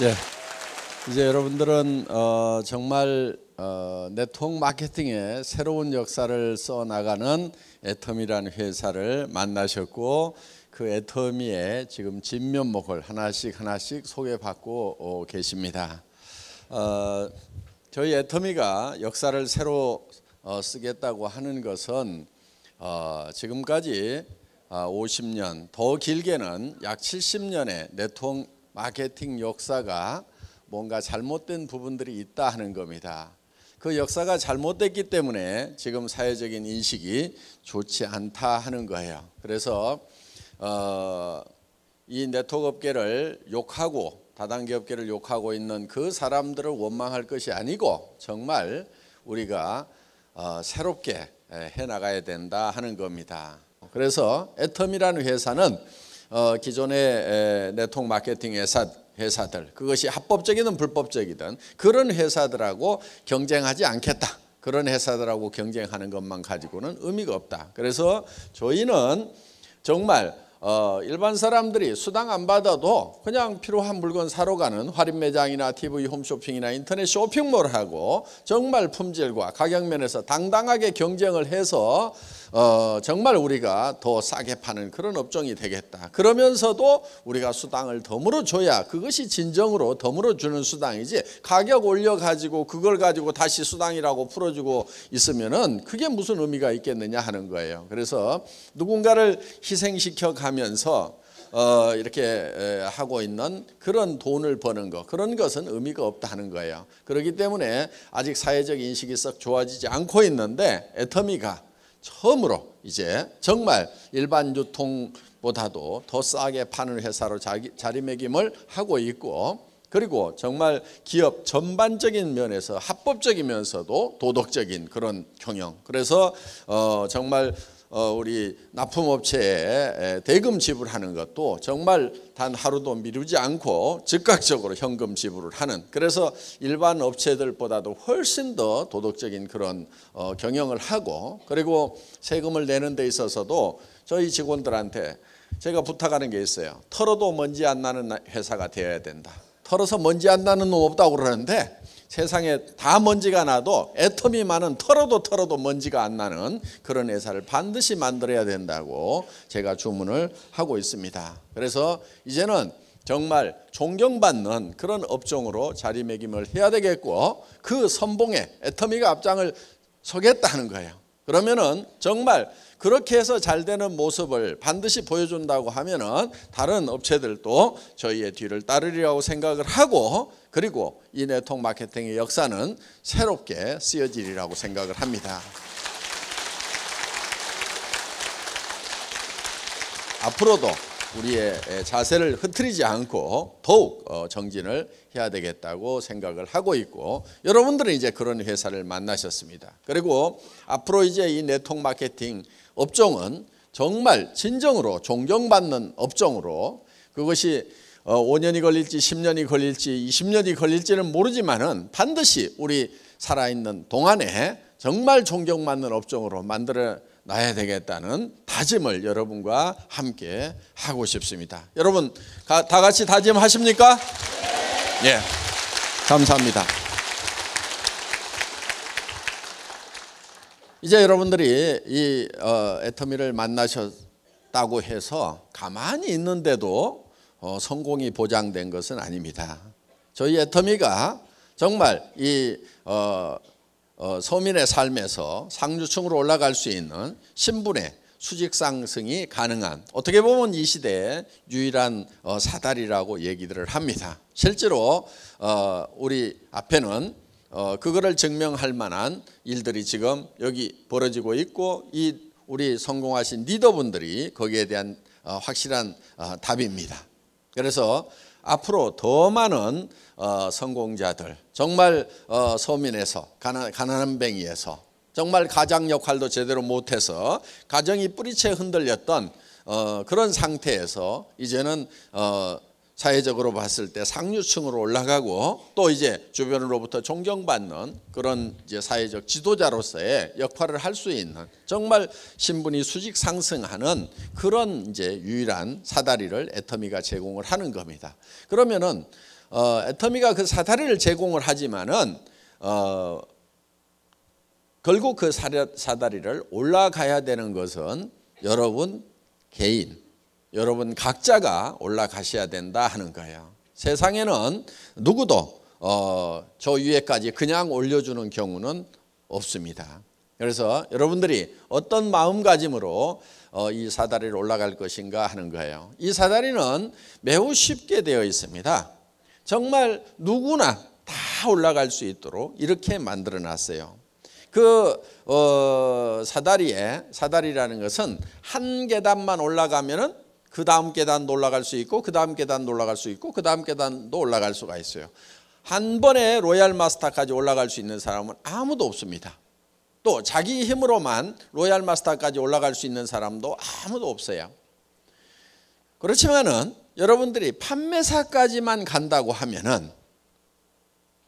예. 이제 여러분들은 어, 정말 어, 네트워크 마케팅의 새로운 역사를 써 나가는 애텀이라는 회사를 만나셨고 그 애터미의 지금 진면목을 하나씩 하나씩 소개받고 어, 계십니다. 어, 저희 애터미가 역사를 새로 어, 쓰겠다고 하는 것은 어, 지금까지 50년, 아, 더 길게는 약 70년의 네트워크 마케팅 역사가 뭔가 잘못된 부분들이 있다 하는 겁니다. 그 역사가 잘못됐기 때문에 지금 사회적인 인식이 좋지 않다 하는 거예요. 그래서 어, 이 네트워크 업계를 욕하고 다단계 업계를 욕하고 있는 그 사람들을 원망할 것이 아니고 정말 우리가 어, 새롭게 해 나가야 된다 하는 겁니다. 그래서 애텀이라는 회사는 어, 기존의 네트워크 마케팅 회사 회사들 그것이 합법적이든 불법적이든 그런 회사들하고 경쟁하지 않겠다. 그런 회사들하고 경쟁하는 것만 가지고는 의미가 없다. 그래서 저희는 정말 어, 일반 사람들이 수당 안 받아도 그냥 필요한 물건 사러 가는 할인 매장이나 TV 홈쇼핑이나 인터넷 쇼핑몰하고 정말 품질과 가격 면에서 당당하게 경쟁을 해서 어, 정말 우리가 더 싸게 파는 그런 업종이 되겠다. 그러면서도 우리가 수당을 덤으로 줘야 그것이 진정으로 덤으로 주는 수당이지 가격 올려가지고 그걸 가지고 다시 수당이라고 풀어주고 있으면은 그게 무슨 의미가 있겠느냐 하는 거예요. 그래서 누군가를 희생시켜 가면서 어, 이렇게 하고 있는 그런 돈을 버는 것 그런 것은 의미가 없다는 거예요. 그렇기 때문에 아직 사회적 인식이 썩 좋아지지 않고 있는데 애터미가 처음으로 이제 정말 일반 유통보다도 더 싸게 파는 회사로 자기, 자리매김을 하고 있고 그리고 정말 기업 전반적인 면에서 합법적이면서도 도덕적인 그런 경영. 그래서 어, 정말 어, 우리 납품업체에 대금 지불하는 것도 정말 단 하루도 미루지 않고 즉각적으로 현금 지불을 하는 그래서 일반 업체들보다도 훨씬 더 도덕적인 그런 어, 경영을 하고 그리고 세금을 내는 데 있어서도 저희 직원들한테 제가 부탁하는 게 있어요. 털어도 먼지 안 나는 회사가 되어야 된다. 털어서 먼지 안 나는 놈 없다고 그러는데 세상에 다 먼지가 나도 애터미 많은 털어도 털어도 먼지가 안 나는 그런 회사를 반드시 만들어야 된다고 제가 주문을 하고 있습니다. 그래서 이제는 정말 존경받는 그런 업종으로 자리매김을 해야 되겠고 그 선봉에 애터미가 앞장을 서겠다는 거예요. 그러면은 정말 그렇게 해서 잘 되는 모습을 반드시 보여준다고 하면은 다른 업체들도 저희의 뒤를 따르리라고 생각을 하고 그리고 이 네트워크 마케팅의 역사는 새롭게 쓰여지리라고 생각을 합니다. 앞으로도 우리의 자세를 흐트리지 않고 더욱 어, 정진을 해야 되겠다고 생각을 하고 있고 여러분들은 이제 그런 회사를 만나셨습니다. 그리고 앞으로 이제 이 네트워크 마케팅 업종은 정말 진정으로 존경받는 업종으로 그것이 5년이 어, 걸릴지 10년이 걸릴지 20년이 걸릴지는 모르지만은 반드시 우리 살아있는 동안에 정말 존경받는 업종으로 만들어 놔야 되겠다는 다짐을 여러분과 함께 하고 싶습니다. 여러분 다 같이 다짐하십니까? 예. 감사합니다. 이제 여러분들이 이 어, 애터미를 만나셨다고 해서 가만히 있는데도 어, 성공이 보장된 것은 아닙니다. 저희 애터미가 정말 이 어, 어, 서민의 삶에서 상류층으로 올라갈 수 있는 신분의 수직 상승이 가능한 어떻게 보면 이 시대의 유일한 어, 사다리라고 얘기들을 합니다. 실제로 어, 우리 앞에는 어, 그거를 증명할 만한 일들이 지금 여기 벌어지고 있고 이 우리 성공하신 리더분들이 거기에 대한 어, 확실한 어, 답입니다. 그래서 앞으로 더 많은 어, 성공자들 정말 어, 서민에서 가난, 가난한 뱅이에서 정말 가장 역할도 제대로 못해서 가정이 뿌리채 흔들렸던 어, 그런 상태에서 이제는 사회적으로 봤을 때 상류층으로 올라가고 또 이제 주변으로부터 존경받는 그런 이제 사회적 지도자로서의 역할을 할 수 있는 정말 신분이 수직 상승하는 그런 이제 유일한 사다리를 애터미가 제공을 하는 겁니다. 그러면은 어, 애터미가 그 사다리를 제공을 하지만은 어, 결국 그 사다리를 올라가야 되는 것은 여러분 개인 여러분 각자가 올라가셔야 된다 하는 거예요. 세상에는 누구도 어, 저 위에까지 그냥 올려주는 경우는 없습니다. 그래서 여러분들이 어떤 마음가짐으로 어, 이 사다리를 올라갈 것인가 하는 거예요. 이 사다리는 매우 쉽게 되어 있습니다. 정말 누구나 다 올라갈 수 있도록 이렇게 만들어 놨어요. 그 어, 사다리에 사다리라는 것은 한 계단만 올라가면은 그 다음 계단도 올라갈 수 있고 그 다음 계단도 올라갈 수 있고 그 다음 계단도 올라갈 수가 있어요. 한 번에 로얄 마스터까지 올라갈 수 있는 사람은 아무도 없습니다. 또 자기 힘으로만 로얄 마스터까지 올라갈 수 있는 사람도 아무도 없어요. 그렇지만은 여러분들이 판매사까지만 간다고 하면은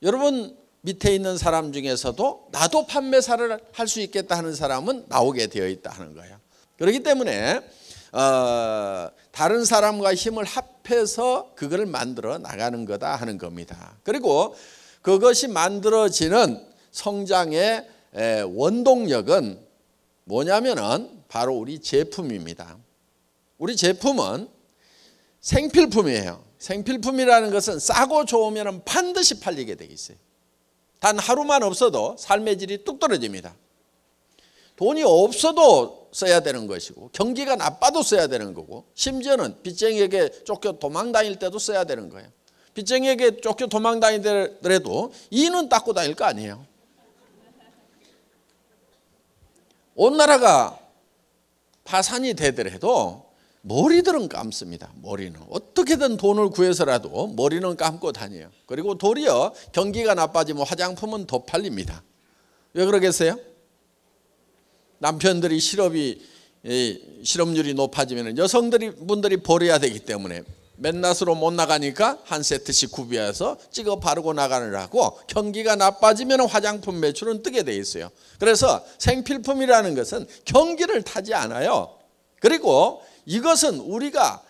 여러분 밑에 있는 사람 중에서도 나도 판매사를 할 수 있겠다 하는 사람은 나오게 되어 있다 하는 거예요. 그렇기 때문에 어, 다른 사람과 힘을 합해서 그걸 만들어 나가는 거다 하는 겁니다. 그리고 그것이 만들어지는 성장의 원동력은 뭐냐면은 바로 우리 제품입니다. 우리 제품은 생필품이에요. 생필품이라는 것은 싸고 좋으면 반드시 팔리게 되어 있어요. 단 하루만 없어도 삶의 질이 뚝 떨어집니다. 돈이 없어도 써야 되는 것이고 경기가 나빠도 써야 되는 거고 심지어는 빚쟁이에게 쫓겨 도망다닐 때도 써야 되는 거예요. 빚쟁이에게 쫓겨 도망다니더라도 이는 닦고 다닐 거 아니에요. 온 나라가 파산이 되더라도 머리들은 감습니다. 머리는 어떻게든 돈을 구해서라도 머리는 감고 다녀요. 그리고 도리어 경기가 나빠지면 화장품은 더 팔립니다. 왜 그러겠어요? 남편들이 실업이 실업률이 높아지면 여성들이 분들이 버려야 되기 때문에 맨날으로못 나가니까 한 세트씩 구비해서 찍어 바르고 나가느라고 경기가 나빠지면 화장품 매출은 뜨게 돼 있어요. 그래서 생필품이라는 것은 경기를 타지 않아요. 그리고 이것은 우리가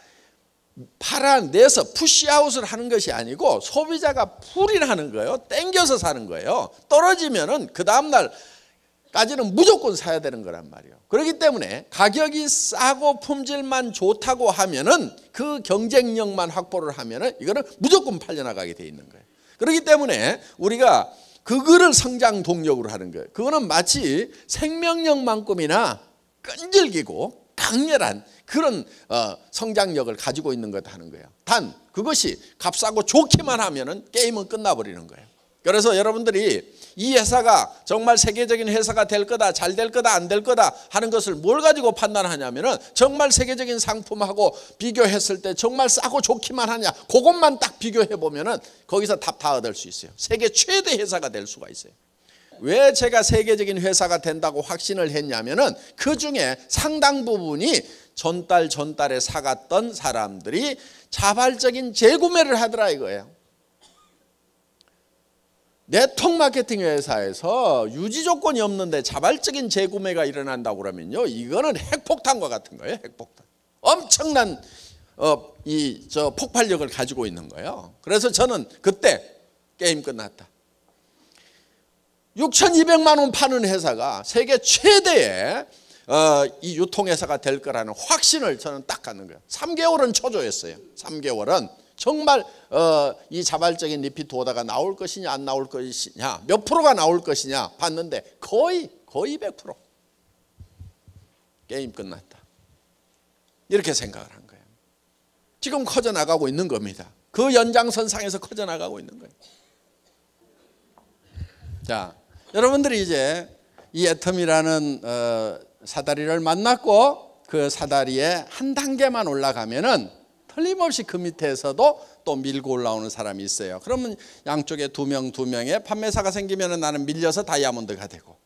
팔아내서 푸시아웃을 하는 것이 아니고 소비자가 풀이하는 거예요. 땡겨서 사는 거예요. 떨어지면그 다음날 까지는 무조건 사야 되는 거란 말이에요. 그렇기 때문에 가격이 싸고 품질만 좋다고 하면은 그 경쟁력만 확보를 하면은 이거는 무조건 팔려나가게 돼 있는 거예요. 그렇기 때문에 우리가 그거를 성장 동력으로 하는 거예요. 그거는 마치 생명력만큼이나 끈질기고 강렬한 그런 어, 성장력을 가지고 있는 것 하는 거예요. 단 그것이 값싸고 좋기만 하면은 게임은 끝나버리는 거예요. 그래서 여러분들이 이 회사가 정말 세계적인 회사가 될 거다 잘 될 거다 안 될 거다 하는 것을 뭘 가지고 판단하냐면은 정말 세계적인 상품하고 비교했을 때 정말 싸고 좋기만 하냐 그것만 딱 비교해 보면은 거기서 답 다 얻을 수 있어요 세계 최대 회사가 될 수가 있어요 왜 제가 세계적인 회사가 된다고 확신을 했냐면은 그 중에 상당 부분이 전달 전달에 사갔던 사람들이 자발적인 재구매를 하더라 이거예요. 네트워크 마케팅 회사에서 유지 조건이 없는데 자발적인 재구매가 일어난다고 그러면요. 이거는 핵폭탄과 같은 거예요. 핵폭탄. 엄청난 어, 이저 폭발력을 가지고 있는 거예요. 그래서 저는 그때 게임 끝났다. 6,200만 원 파는 회사가 세계 최대의 어, 이 유통회사가 될 거라는 확신을 저는 딱 갖는 거예요. 3개월은 초조했어요. 3개월은 정말 어, 이 자발적인 리피트오다가 나올 것이냐 안 나올 것이냐 몇 프로가 나올 것이냐 봤는데 거의 거의 100% 게임 끝났다 이렇게 생각을 한 거예요 지금 커져나가고 있는 겁니다 그 연장선상에서 커져나가고 있는 거예요 자 여러분들이 이제 이 애텀이라는 어, 사다리를 만났고 그 사다리에 한 단계만 올라가면은 틀림없이 그 밑에서도 또 밀고 올라오는 사람이 있어요. 그러면 양쪽에 두 명, 두 명의 판매사가 생기면 나는 밀려서 다이아몬드가 되고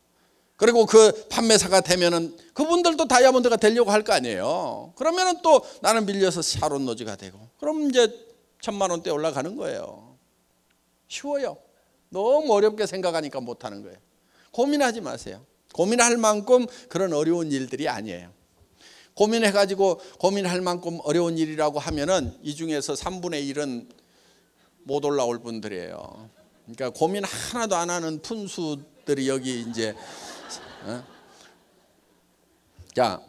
그리고 그 판매사가 되면은 그분들도 다이아몬드가 되려고 할 거 아니에요. 그러면은 또 나는 밀려서 샤론노즈가 되고 그럼 이제 천만 원대 올라가는 거예요. 쉬워요. 너무 어렵게 생각하니까 못하는 거예요. 고민하지 마세요. 고민할 만큼 그런 어려운 일들이 아니에요. 고민해가지고 고민할 만큼 어려운 일이라고 하면은 이 중에서 3분의 1은 못 올라올 분들이에요. 그러니까 고민 하나도 안 하는 푼수들이 여기 이제 어? 자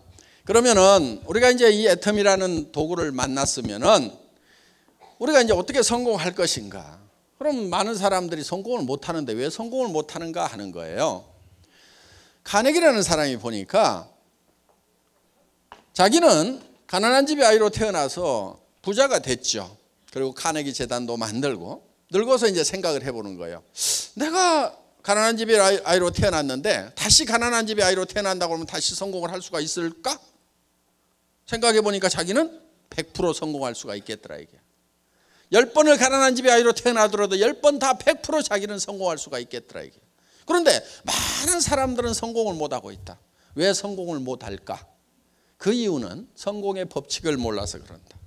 그러면은 우리가 이제 이 애텀이라는 도구를 만났으면은 우리가 이제 어떻게 성공할 것인가? 그럼 많은 사람들이 성공을 못 하는데 왜 성공을 못 하는가 하는 거예요. 카네기라는 사람이 보니까 자기는 가난한 집의 아이로 태어나서 부자가 됐죠. 그리고 카네기 재단도 만들고 늙어서 이제 생각을 해보는 거예요. 내가 가난한 집의 아이로 태어났는데 다시 가난한 집의 아이로 태어난다고 하면 다시 성공을 할 수가 있을까? 생각해 보니까 자기는 100% 성공할 수가 있겠더라 이게. 10번을 가난한 집의 아이로 태어나더라도 10번 다 100% 자기는 성공할 수가 있겠더라 이게. 그런데 많은 사람들은 성공을 못 하고 있다. 왜 성공을 못 할까? 그 이유는 성공의 법칙을 몰라서 그런다.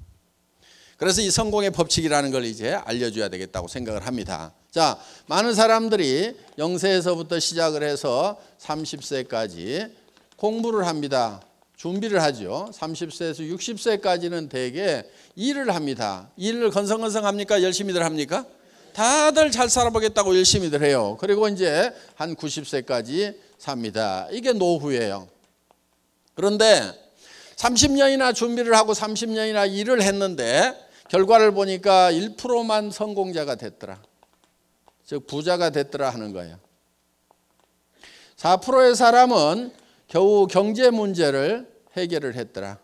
그래서 이 성공의 법칙이라는 걸 이제 알려줘야 되겠다고 생각을 합니다. 자, 많은 사람들이 영세에서부터 시작을 해서 30세까지 공부를 합니다. 준비를 하죠. 30세에서 60세까지는 대개 일을 합니다. 일을 건성건성 합니까? 열심히들 합니까? 다들 잘 살아보겠다고 열심히들 해요. 그리고 이제 한 90세까지 삽니다. 이게 노후예요. 그런데 30년이나 준비를 하고 30년이나 일을 했는데 결과를 보니까 1%만 성공자가 됐더라. 즉 부자가 됐더라 하는 거예요. 4%의 사람은 겨우 경제 문제를 해결을 했더라.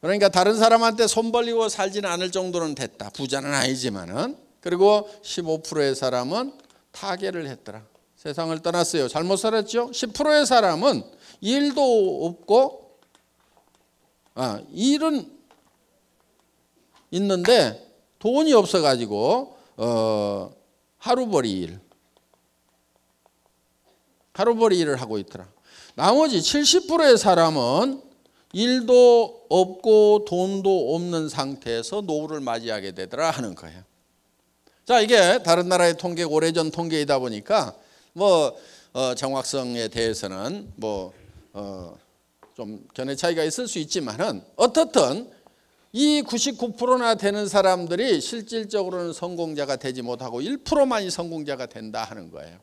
그러니까 다른 사람한테 손 벌리고 살지는 않을 정도는 됐다. 부자는 아니지만은. 그리고 15%의 사람은 타계를 했더라. 세상을 떠났어요. 잘못 살았죠? 10%의 사람은 일도 없고 아, 일은 있는데 돈이 없어가지고 어, 하루벌이 일 하루벌이 일을 하고 있더라. 나머지 70%의 사람은 일도 없고 돈도 없는 상태에서 노후를 맞이하게 되더라 하는 거예요. 자 이게 다른 나라의 통계 오래전 통계이다 보니까 뭐 어, 정확성에 대해서는 뭐 어, 좀 견해 차이가 있을 수 있지만은 어떻든 이 99%나 되는 사람들이 실질적으로는 성공자가 되지 못하고 1%만이 성공자가 된다 하는 거예요.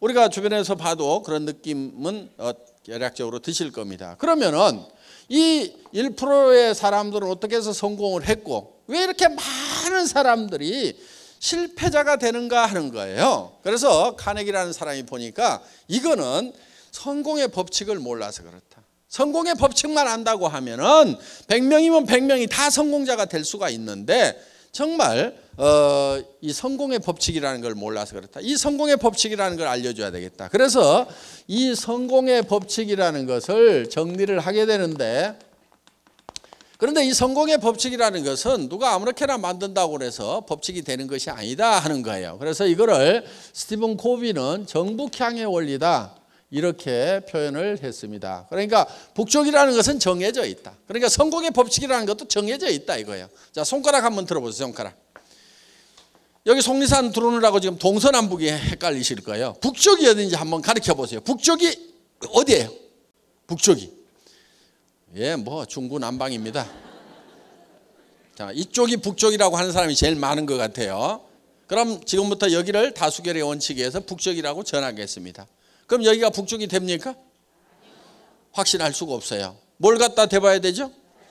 우리가 주변에서 봐도 그런 느낌은 어, 열약적으로 드실 겁니다. 그러면은 이 1%의 사람들은 어떻게 해서 성공을 했고 왜 이렇게 많은 사람들이 실패자가 되는가 하는 거예요. 그래서 카네기라는 사람이 보니까 이거는 성공의 법칙을 몰라서 그렇다. 성공의 법칙만 안다고 하면은 100명이면 100명이 다 성공자가 될 수가 있는데 정말 어, 이 성공의 법칙이라는 걸 몰라서 그렇다. 이 성공의 법칙이라는 걸 알려줘야 되겠다. 그래서 이 성공의 법칙이라는 것을 정리를 하게 되는데 그런데 이 성공의 법칙이라는 것은 누가 아무렇게나 만든다고 해서 법칙이 되는 것이 아니다 하는 거예요. 그래서 이거를 스티븐 코비는 정북향의 원리다. 이렇게 표현을 했습니다. 그러니까 북쪽이라는 것은 정해져 있다. 그러니까 성공의 법칙이라는 것도 정해져 있다 이거예요. 자 손가락 한번 들어보세요. 손가락. 여기 속리산 들어오느라고 지금 동서남북이 헷갈리실 거예요. 북쪽이 어딘지 한번 가르쳐 보세요. 북쪽이 어디예요? 북쪽이. 예, 뭐 중구 남방입니다. 자, 이쪽이 북쪽이라고 하는 사람이 제일 많은 것 같아요. 그럼 지금부터 여기를 다수결의 원칙에서 북쪽이라고 전하겠습니다. 그럼 여기가 북쪽이 됩니까? 확신할 수가 없어요. 뭘 갖다 대봐야 되죠?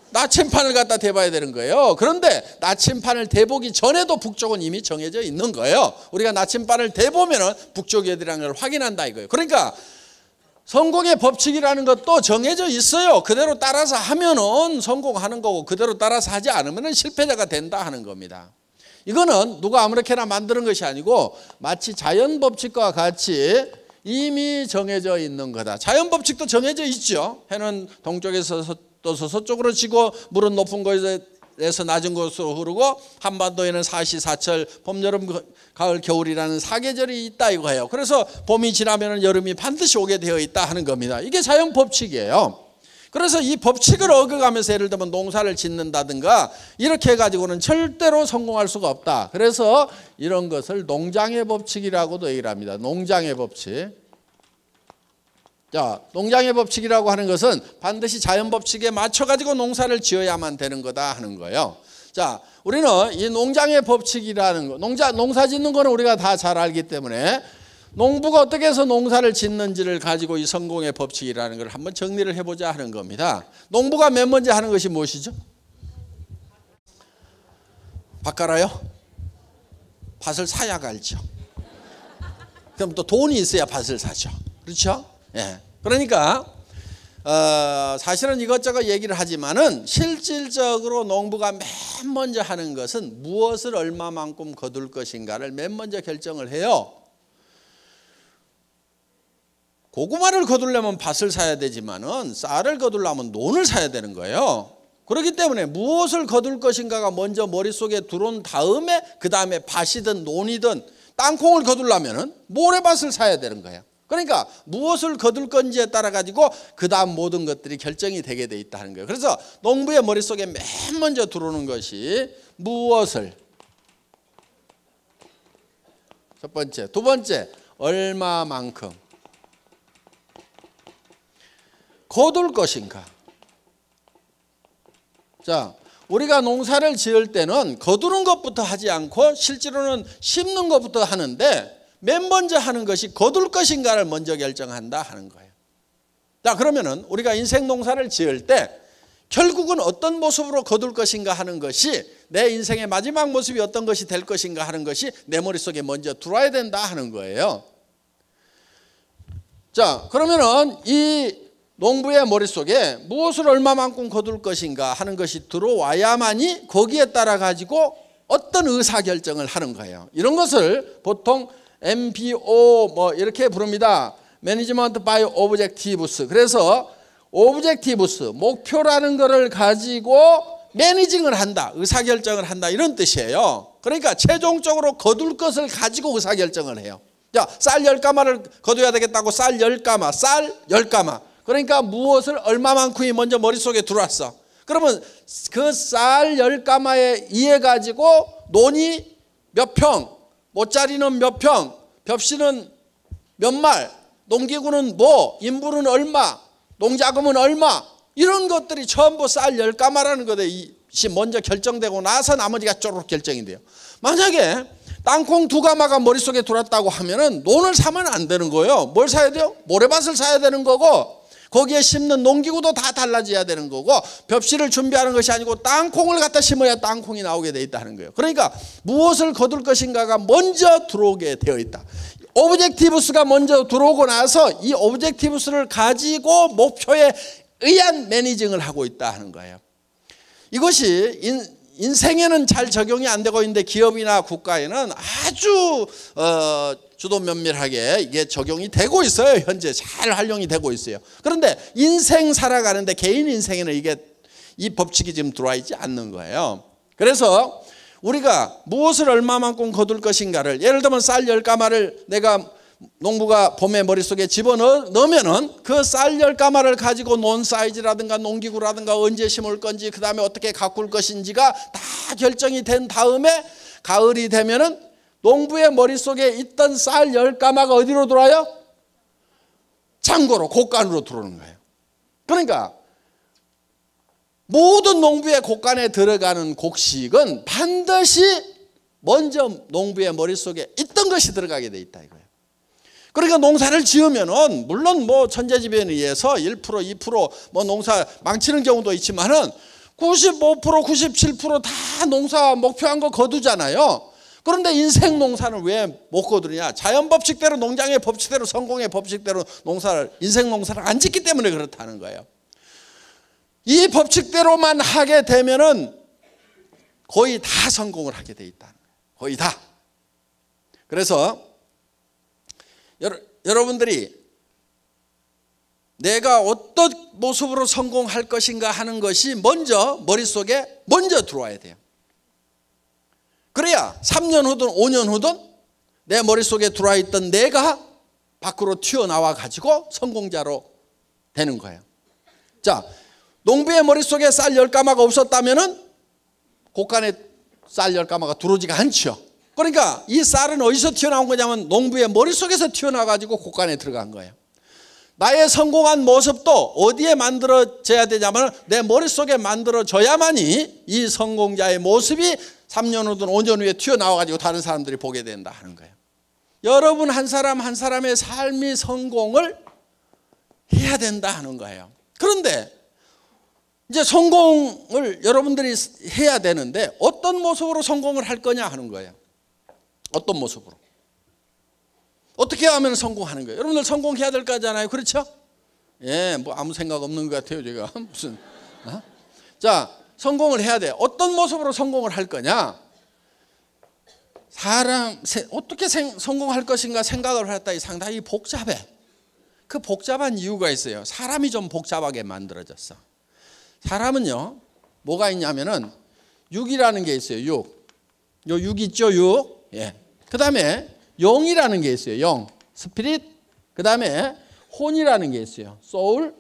나침판을 갖다 대봐야 되는 거예요. 그런데 나침판을 대보기 전에도 북쪽은 이미 정해져 있는 거예요. 우리가 나침판을 대보면 북쪽 애들이라는 걸 확인한다 이거예요. 그러니까 성공의 법칙이라는 것도 정해져 있어요. 그대로 따라서 하면은 성공하는 거고 그대로 따라서 하지 않으면은 실패자가 된다 하는 겁니다. 이거는 누가 아무렇게나 만드는 것이 아니고 마치 자연 법칙과 같이 이미 정해져 있는 거다. 자연 법칙도 정해져 있죠. 해는 동쪽에서 떠서 서쪽으로 지고 물은 높은 곳에서 낮은 곳으로 흐르고 한반도에는 사시사철 봄 여름 가을 겨울이라는 사계절이 있다 이거예요. 그래서 봄이 지나면 여름이 반드시 오게 되어 있다 하는 겁니다. 이게 자연 법칙이에요. 그래서 이 법칙을 어겨가면서 예를 들면 농사를 짓는다든가 이렇게 해가지고는 절대로 성공할 수가 없다. 그래서 이런 것을 농장의 법칙이라고도 얘기를 합니다. 농장의 법칙. 자, 농장의 법칙이라고 하는 것은 반드시 자연 법칙에 맞춰가지고 농사를 지어야만 되는 거다 하는 거예요. 자, 우리는 이 농장의 법칙이라는 거, 농자, 농사 짓는 거는 우리가 다 잘 알기 때문에 농부가 어떻게 해서 농사를 짓는지를 가지고 이 성공의 법칙이라는 걸 한번 정리를 해보자 하는 겁니다. 농부가 맨 먼저 하는 것이 무엇이죠? 밭 갈아요? 밭을 사야 갈죠. 그럼 또 돈이 있어야 밭을 사죠. 그렇죠? 예. 그러니까 어, 사실은 이것저것 얘기를 하지만은 실질적으로 농부가 맨 먼저 하는 것은 무엇을 얼마만큼 거둘 것인가를 맨 먼저 결정을 해요. 고구마를 거두려면 밭을 사야 되지만은 쌀을 거두려면 논을 사야 되는 거예요. 그렇기 때문에 무엇을 거둘 것인가가 먼저 머릿속에 들어온 다음에 그 다음에 밭이든 논이든 땅콩을 거둘려면은 모래밭을 사야 되는 거예요. 그러니까 무엇을 거둘 건지에 따라 가지고 그 다음 모든 것들이 결정이 되게 돼 있다는 거예요. 그래서 농부의 머릿속에 맨 먼저 들어오는 것이 무엇을 첫 번째, 두 번째 얼마만큼 거둘 것인가? 자, 우리가 농사를 지을 때는 거두는 것부터 하지 않고 실제로는 심는 것부터 하는데 맨 먼저 하는 것이 거둘 것인가를 먼저 결정한다 하는 거예요. 자, 그러면은 우리가 인생 농사를 지을 때 결국은 어떤 모습으로 거둘 것인가 하는 것이 내 인생의 마지막 모습이 어떤 것이 될 것인가 하는 것이 내 머릿속에 먼저 들어와야 된다 하는 거예요. 자, 그러면은 이 농부의 머릿속에 무엇을 얼마만큼 거둘 것인가 하는 것이 들어와야만이 거기에 따라 가지고 어떤 의사결정을 하는 거예요. 이런 것을 보통 MBO 뭐 이렇게 부릅니다. 매니지먼트 바이 오브젝티브스. 그래서 오브젝티브스 목표라는 것을 가지고 매니징을 한다. 의사결정을 한다. 이런 뜻이에요. 그러니까 최종적으로 거둘 것을 가지고 의사결정을 해요. 자, 쌀 10가마를 거둬야 되겠다고 쌀 10가마, 쌀 10가마. 그러니까 무엇을 얼마만큼이 먼저 머릿속에 들어왔어. 그러면 그 쌀 열가마에 이해 가지고 논이 몇 평, 모짜리는 몇 평, 벽시는 몇 말, 농기구는 뭐, 인부는 얼마, 농자금은 얼마 이런 것들이 전부 쌀 열가마라는 것에 먼저 결정되고 나서 나머지가 쪼록 르 결정이 돼요. 만약에 땅콩 두 가마가 머릿속에 들어왔다고 하면은 논을 사면 안 되는 거예요. 뭘 사야 돼요? 모래밭을 사야 되는 거고 거기에 심는 농기구도 다 달라져야 되는 거고 벽실을 준비하는 것이 아니고 땅콩을 갖다 심어야 땅콩이 나오게 돼 있다는 거예요. 그러니까 무엇을 거둘 것인가가 먼저 들어오게 되어 있다. 오브젝티브스가 먼저 들어오고 나서 이 오브젝티브스를 가지고 목표에 의한 매니징을 하고 있다 는 거예요. 이것이 인, 인생에는 잘 적용이 안 되고 있는데 기업이나 국가에는 아주 어, 주도 면밀하게 이게 적용이 되고 있어요. 현재 잘 활용이 되고 있어요. 그런데 인생 살아가는데 개인 인생에는 이게 이 법칙이 지금 들어와 있지 않는 거예요. 그래서 우리가 무엇을 얼마만큼 거둘 것인가를 예를 들면 쌀 열가마를 내가 농부가 봄에 머릿속에 집어넣으면은 그 쌀 열가마를 가지고 논 사이즈라든가 농기구라든가 언제 심을 건지 그 다음에 어떻게 가꿀 것인지가 다 결정이 된 다음에 가을이 되면은 농부의 머릿속에 있던 쌀 열 가마가 어디로 돌아요? 창고로 곡간으로 들어오는 거예요. 그러니까 모든 농부의 곡간에 들어가는 곡식은 반드시 먼저 농부의 머릿속에 있던 것이 들어가게 돼 있다 이거예요. 그러니까 농사를 지으면은 물론 뭐 천재지변에 의해서 1% 2%뭐 농사 망치는 경우도 있지만은 95% 97%다 농사 목표한 거 거두잖아요. 그런데 인생 농사는 왜 못 거두느냐? 자연 법칙대로 농장의 법칙대로 성공의 법칙대로 농사를 인생 농사를 안 짓기 때문에 그렇다는 거예요. 이 법칙대로만 하게 되면은 거의 다 성공을 하게 돼 있다. 거의 다. 그래서 여러, 분들이 내가 어떤 모습으로 성공할 것인가 하는 것이 먼저 머릿속에 먼저 들어와야 돼요. 그래야 3년 후든 5년 후든 내 머릿속에 들어있던 내가 밖으로 튀어나와 가지고 성공자로 되는 거예요. 자, 농부의 머릿속에 쌀1가마가 없었다면은 간에쌀1가마가 들어오지가 않죠. 그러니까 이 쌀은 어디서 튀어나온 거냐면 농부의 머릿속에서 튀어나와가지고 곡간에 들어간 거예요. 나의 성공한 모습도 어디에 만들어져야 되냐면 내 머릿속에 만들어져야만이 이 성공자의 모습이 3년 후든 5년 후에 튀어나와가지고 다른 사람들이 보게 된다 하는 거예요. 여러분 한 사람 한 사람의 삶이 성공을 해야 된다 하는 거예요. 그런데 이제 성공을 여러분들이 해야 되는데 어떤 모습으로 성공을 할 거냐 하는 거예요. 어떤 모습으로. 어떻게 하면 성공하는 거예요. 여러분들 성공해야 될 거잖아요. 그렇죠? 예, 뭐 아무 생각 없는 것 같아요. 제가 무슨. 어? 자, 성공을 해야 돼. 어떤 모습으로 성공을 할 거냐? 사람 어떻게 생, 성공할 것인가 생각을 했다. 이 상당히 복잡해. 그 복잡한 이유가 있어요. 사람이 좀 복잡하게 만들어졌어. 사람은요. 뭐가 있냐면은 육이라는게 있어요. 육. 요 육 있죠, 육. 예. 그다음에 용이라는게 있어요. 용. 스피릿. 그다음에 혼이라는 게 있어요. 소울.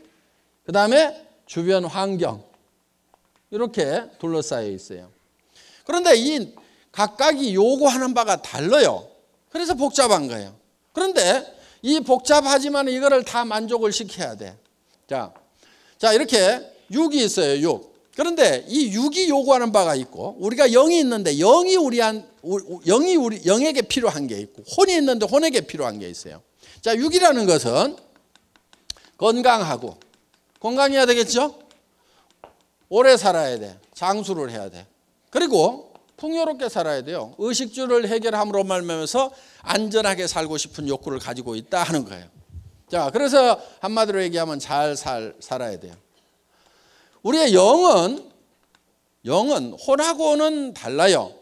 그다음에 주변 환경. 이렇게 둘러싸여 있어요. 그런데 이 각각이 요구하는 바가 달라요. 그래서 복잡한 거예요. 그런데 이 복잡하지만 이거를 다 만족을 시켜야 돼. 자, 자 이렇게 6이 있어요. 6. 그런데 이 6이 요구하는 바가 있고 우리가 영이 있는데 영이 우리한 영이 우리 영에게 필요한 게 있고 혼이 있는데 혼에게 필요한 게 있어요. 자, 6이라는 것은 건강하고 건강해야 되겠죠? 오래 살아야 돼. 장수를 해야 돼. 그리고 풍요롭게 살아야 돼요. 의식주를 해결함으로 말면서 안전하게 살고 싶은 욕구를 가지고 있다 하는 거예요. 자, 그래서 한마디로 얘기하면 잘 살, 살아야 돼요. 우리의 영은 영은 혼하고는 달라요.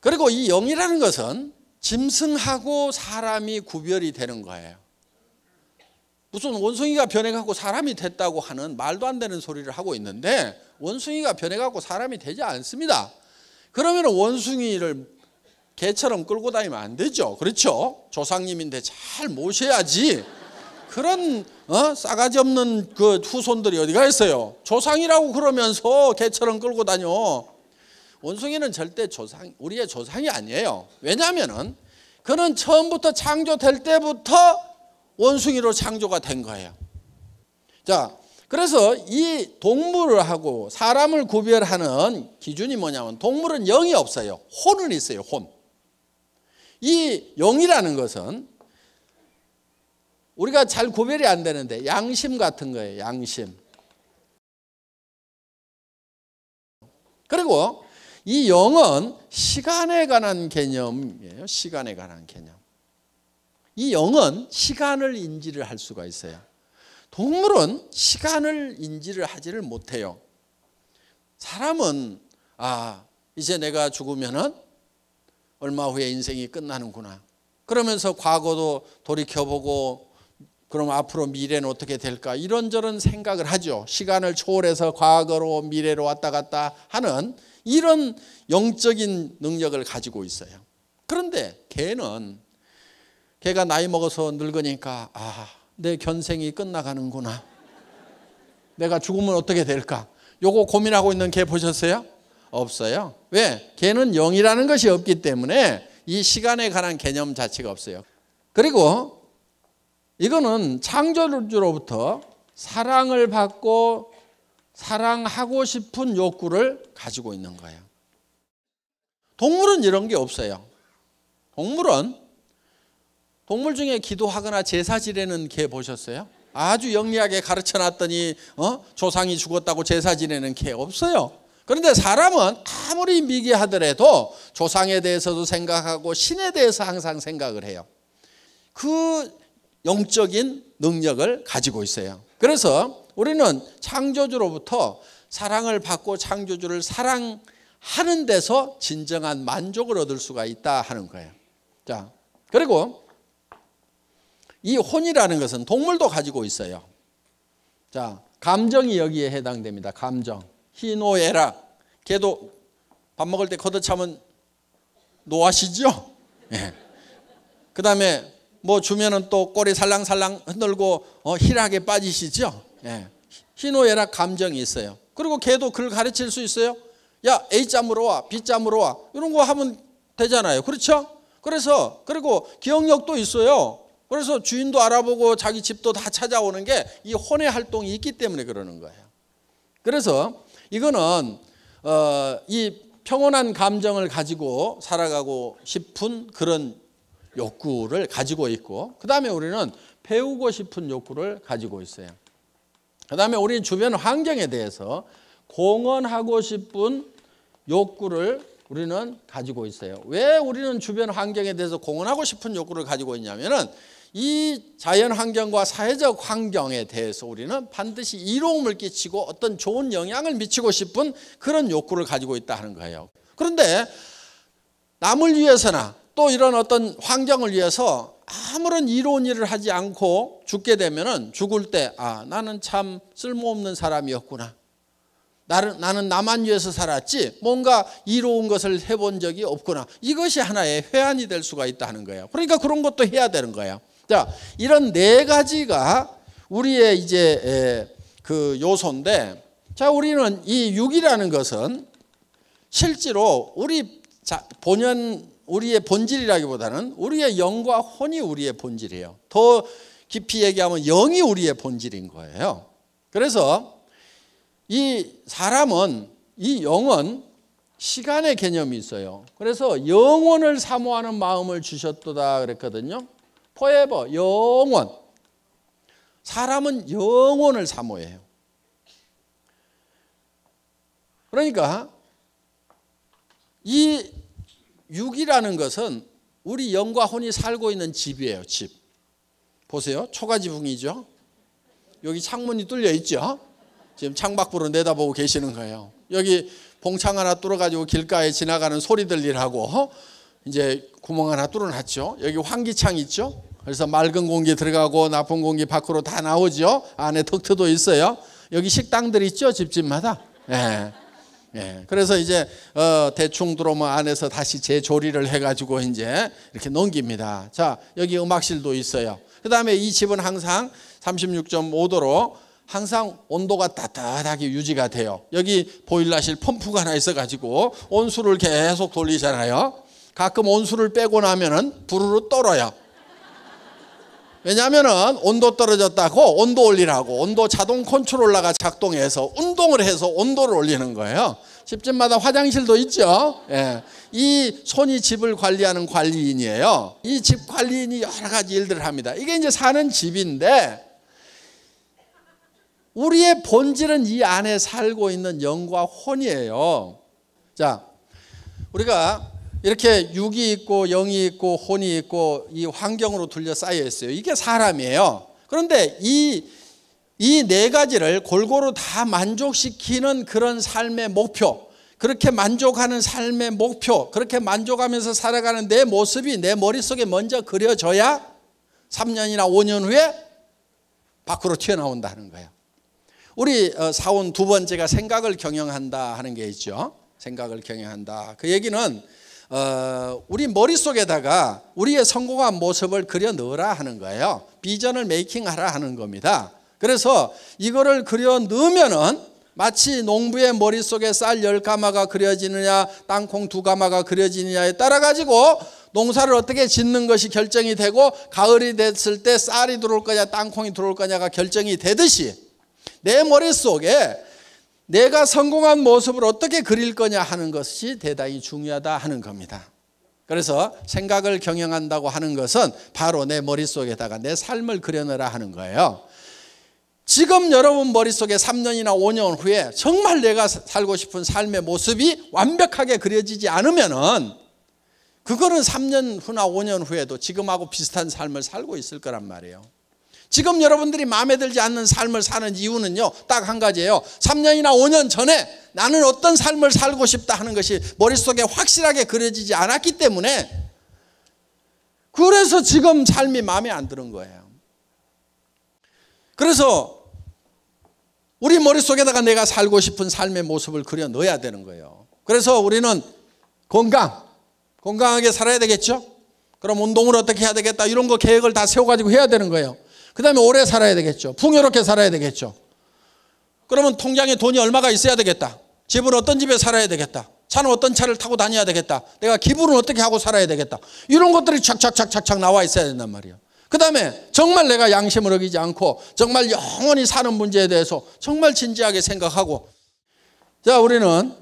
그리고 이 영이라는 것은 짐승하고 사람이 구별이 되는 거예요. 무슨 원숭이가 변해갖고 사람이 됐다고 하는 말도 안 되는 소리를 하고 있는데 원숭이가 변해갖고 사람이 되지 않습니다. 그러면 원숭이를 개처럼 끌고 다니면 안 되죠. 그렇죠? 조상님인데 잘 모셔야지. 그런 어? 싸가지 없는 그 후손들이 어디가 있어요? 조상이라고 그러면서 개처럼 끌고 다녀. 원숭이는 절대 조상 우리의 조상이 아니에요. 왜냐하면은 그는 처음부터 창조될 때부터 원숭이로 창조가 된 거예요. 자, 그래서 이 동물을 하고 사람을 구별하는 기준이 뭐냐면 동물은 영이 없어요. 혼은 있어요. 혼. 이 영이라는 것은 우리가 잘 구별이 안 되는데 양심 같은 거예요. 양심. 그리고 이 영은 시간에 관한 개념이에요. 시간에 관한 개념. 이 영은 시간을 인지를 할 수가 있어요. 동물은 시간을 인지를 하지를 못해요. 사람은 아 이제 내가 죽으면은 얼마 후에 인생이 끝나는구나. 그러면서 과거도 돌이켜보고 그럼 앞으로 미래는 어떻게 될까 이런저런 생각을 하죠. 시간을 초월해서 과거로 미래로 왔다 갔다 하는 이런 영적인 능력을 가지고 있어요. 그런데 개는 걔가 나이 먹어서 늙으니까 아, 내 견생이 끝나가는구나. 내가 죽으면 어떻게 될까? 요거 고민하고 있는 개 보셨어요? 없어요. 왜? 개는 영이라는 것이 없기 때문에 이 시간에 관한 개념 자체가 없어요. 그리고 이거는 창조주로부터 사랑을 받고 사랑하고 싶은 욕구를 가지고 있는 거예요. 동물은 이런 게 없어요. 동물은 동물 중에 기도하거나 제사 지내는 개 보셨어요? 아주 영리하게 가르쳐 놨더니 어? 조상이 죽었다고 제사 지내는 개 없어요. 그런데 사람은 아무리 미개하더라도 조상에 대해서도 생각하고 신에 대해서 항상 생각을 해요. 그 영적인 능력을 가지고 있어요. 그래서 우리는 창조주로부터 사랑을 받고 창조주를 사랑하는 데서 진정한 만족을 얻을 수가 있다 하는 거예요. 자, 그리고 이 혼이라는 것은 동물도 가지고 있어요. 자, 감정이 여기에 해당됩니다. 감정. 희노애락. 걔도 밥 먹을 때 걷어차면 노하시죠? 예. 그 다음에 뭐 주면은 또 꼬리 살랑살랑 흔들고 어, 희락에 빠지시죠? 예. 희노애락 감정이 있어요. 그리고 걔도 그 가르칠 수 있어요. 야 A자 물어와 B자 물어와 이런 거 하면 되잖아요. 그렇죠? 그래서 그리고 기억력도 있어요. 그래서 주인도 알아보고 자기 집도 다 찾아오는 게 이 혼의 활동이 있기 때문에 그러는 거예요. 그래서 이거는 어, 이 평온한 감정을 가지고 살아가고 싶은 그런 욕구를 가지고 있고 그 다음에 우리는 배우고 싶은 욕구를 가지고 있어요. 그 다음에 우리 주변 환경에 대해서 공헌하고 싶은 욕구를 우리는 가지고 있어요. 왜 우리는 주변 환경에 대해서 공헌하고 싶은 욕구를 가지고 있냐면은 이 자연 환경과 사회적 환경에 대해서 우리는 반드시 이로움을 끼치고 어떤 좋은 영향을 미치고 싶은 그런 욕구를 가지고 있다 하는 거예요. 그런데 남을 위해서나 또 이런 어떤 환경을 위해서 아무런 이로운 일을 하지 않고 죽게 되면은 죽을 때 아, 나는 참 쓸모없는 사람이었구나. 나는, 나는 나만 위해서 살았지 뭔가 이로운 것을 해본 적이 없구나. 이것이 하나의 회한이 될 수가 있다는 거예요. 그러니까 그런 것도 해야 되는 거예요. 자, 이런 네 가지가 우리의 이제 그 요소인데 자, 우리는 이 육이라는 것은 실제로 우리 본연 우리의 본질이라기보다는 우리의 영과 혼이 우리의 본질이에요. 더 깊이 얘기하면 영이 우리의 본질인 거예요. 그래서 이 사람은 이 영은 시간의 개념이 있어요. 그래서 영혼을 사모하는 마음을 주셨도다 그랬거든요. forever, 영원. 사람은 영원을 사모해요. 그러니까 이 육이라는 것은 우리 영과 혼이 살고 있는 집이에요. 집. 보세요. 초가지붕이죠. 여기 창문이 뚫려 있죠. 지금 창밖으로 내다보고 계시는 거예요. 여기 봉창 하나 뚫어가지고 길가에 지나가는 소리 들리라고 어? 이제 구멍 하나 뚫어놨죠. 여기 환기창 있죠. 그래서 맑은 공기 들어가고 나쁜 공기 밖으로 다 나오죠. 안에 덕트도 있어요. 여기 식당들 있죠. 집집마다. 예. 예. 그래서 이제 어, 대충 들어오면 안에서 다시 재조리를 해가지고 이제 이렇게 넘깁니다. 자 여기 음악실도 있어요. 그 다음에 이 집은 항상 36.5도로 항상 온도가 따뜻하게 유지가 돼요. 여기 보일러실 펌프가 하나 있어가지고 온수를 계속 돌리잖아요. 가끔 온수를 빼고 나면은 부르르 떨어요. 왜냐하면 온도 떨어졌다고 온도 올리라고 온도 자동 컨트롤러가 작동해서 운동을 해서 온도를 올리는 거예요. 집집마다 화장실도 있죠. 예. 이 손이 집을 관리하는 관리인이에요. 이 집 관리인이 여러 가지 일들을 합니다. 이게 이제 사는 집인데 우리의 본질은 이 안에 살고 있는 영과 혼이에요. 자, 우리가 이렇게 육이 있고 영이 있고 혼이 있고 이 환경으로 둘러싸여 있어요. 이게 사람이에요. 그런데 이 이 네 가지를 골고루 다 만족시키는 그런 삶의 목표, 그렇게 만족하는 삶의 목표, 그렇게 만족하면서 살아가는 내 모습이 내 머릿속에 먼저 그려져야 3년이나 5년 후에 밖으로 튀어나온다는 거예요. 우리 어, 사원 두 번째가 생각을 경영한다 하는 게 있죠. 생각을 경영한다. 그 얘기는 어, 우리 머릿속에다가 우리의 성공한 모습을 그려 넣으라 하는 거예요. 비전을 메이킹하라 하는 겁니다. 그래서 이거를 그려 넣으면은 마치 농부의 머릿속에 쌀1 0가마가 그려지느냐 땅콩 2가마가 그려지느냐에 따라 가지고 농사를 어떻게 짓는 것이 결정이 되고 가을이 됐을 때 쌀이 들어올 거냐 땅콩이 들어올 거냐가 결정이 되듯이 내 머릿속에 내가 성공한 모습을 어떻게 그릴 거냐 하는 것이 대단히 중요하다 하는 겁니다. 그래서 생각을 경영한다고 하는 것은 바로 내 머릿속에다가 내 삶을 그려내라 하는 거예요. 지금 여러분 머릿속에 3년이나 5년 후에 정말 내가 살고 싶은 삶의 모습이 완벽하게 그려지지 않으면 그거는 3년 후나 5년 후에도 지금하고 비슷한 삶을 살고 있을 거란 말이에요. 지금 여러분들이 마음에 들지 않는 삶을 사는 이유는요. 딱 한 가지예요. 3년이나 5년 전에 나는 어떤 삶을 살고 싶다 하는 것이 머릿속에 확실하게 그려지지 않았기 때문에 그래서 지금 삶이 마음에 안 드는 거예요. 그래서 우리 머릿속에다가 내가 살고 싶은 삶의 모습을 그려 넣어야 되는 거예요. 그래서 우리는 건강, 건강하게 살아야 되겠죠? 그럼 운동을 어떻게 해야 되겠다 이런 거 계획을 다 세워가지고 해야 되는 거예요. 그 다음에 오래 살아야 되겠죠. 풍요롭게 살아야 되겠죠. 그러면 통장에 돈이 얼마가 있어야 되겠다. 집은 어떤 집에 살아야 되겠다. 차는 어떤 차를 타고 다녀야 되겠다. 내가 기부를 어떻게 하고 살아야 되겠다. 이런 것들이 착착착착착 나와 있어야 된단 말이에요. 그 다음에 정말 내가 양심을 어기지 않고 정말 영원히 사는 문제에 대해서 정말 진지하게 생각하고 자, 우리는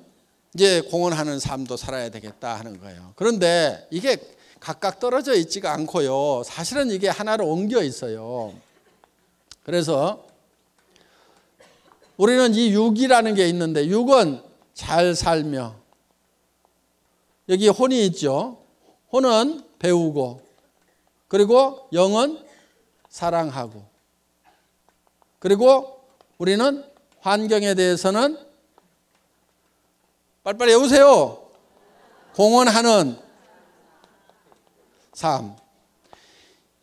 이제 공헌하는 삶도 살아야 되겠다 하는 거예요. 그런데 이게 각각 떨어져 있지가 않고요. 사실은 이게 하나로 옮겨 있어요. 그래서 우리는 이 육이라는 게 있는데 육은 잘 살며 여기 혼이 있죠. 혼은 배우고 그리고 영은 사랑하고 그리고 우리는 환경에 대해서는 빨리빨리 외우세요. 공헌하는 삶.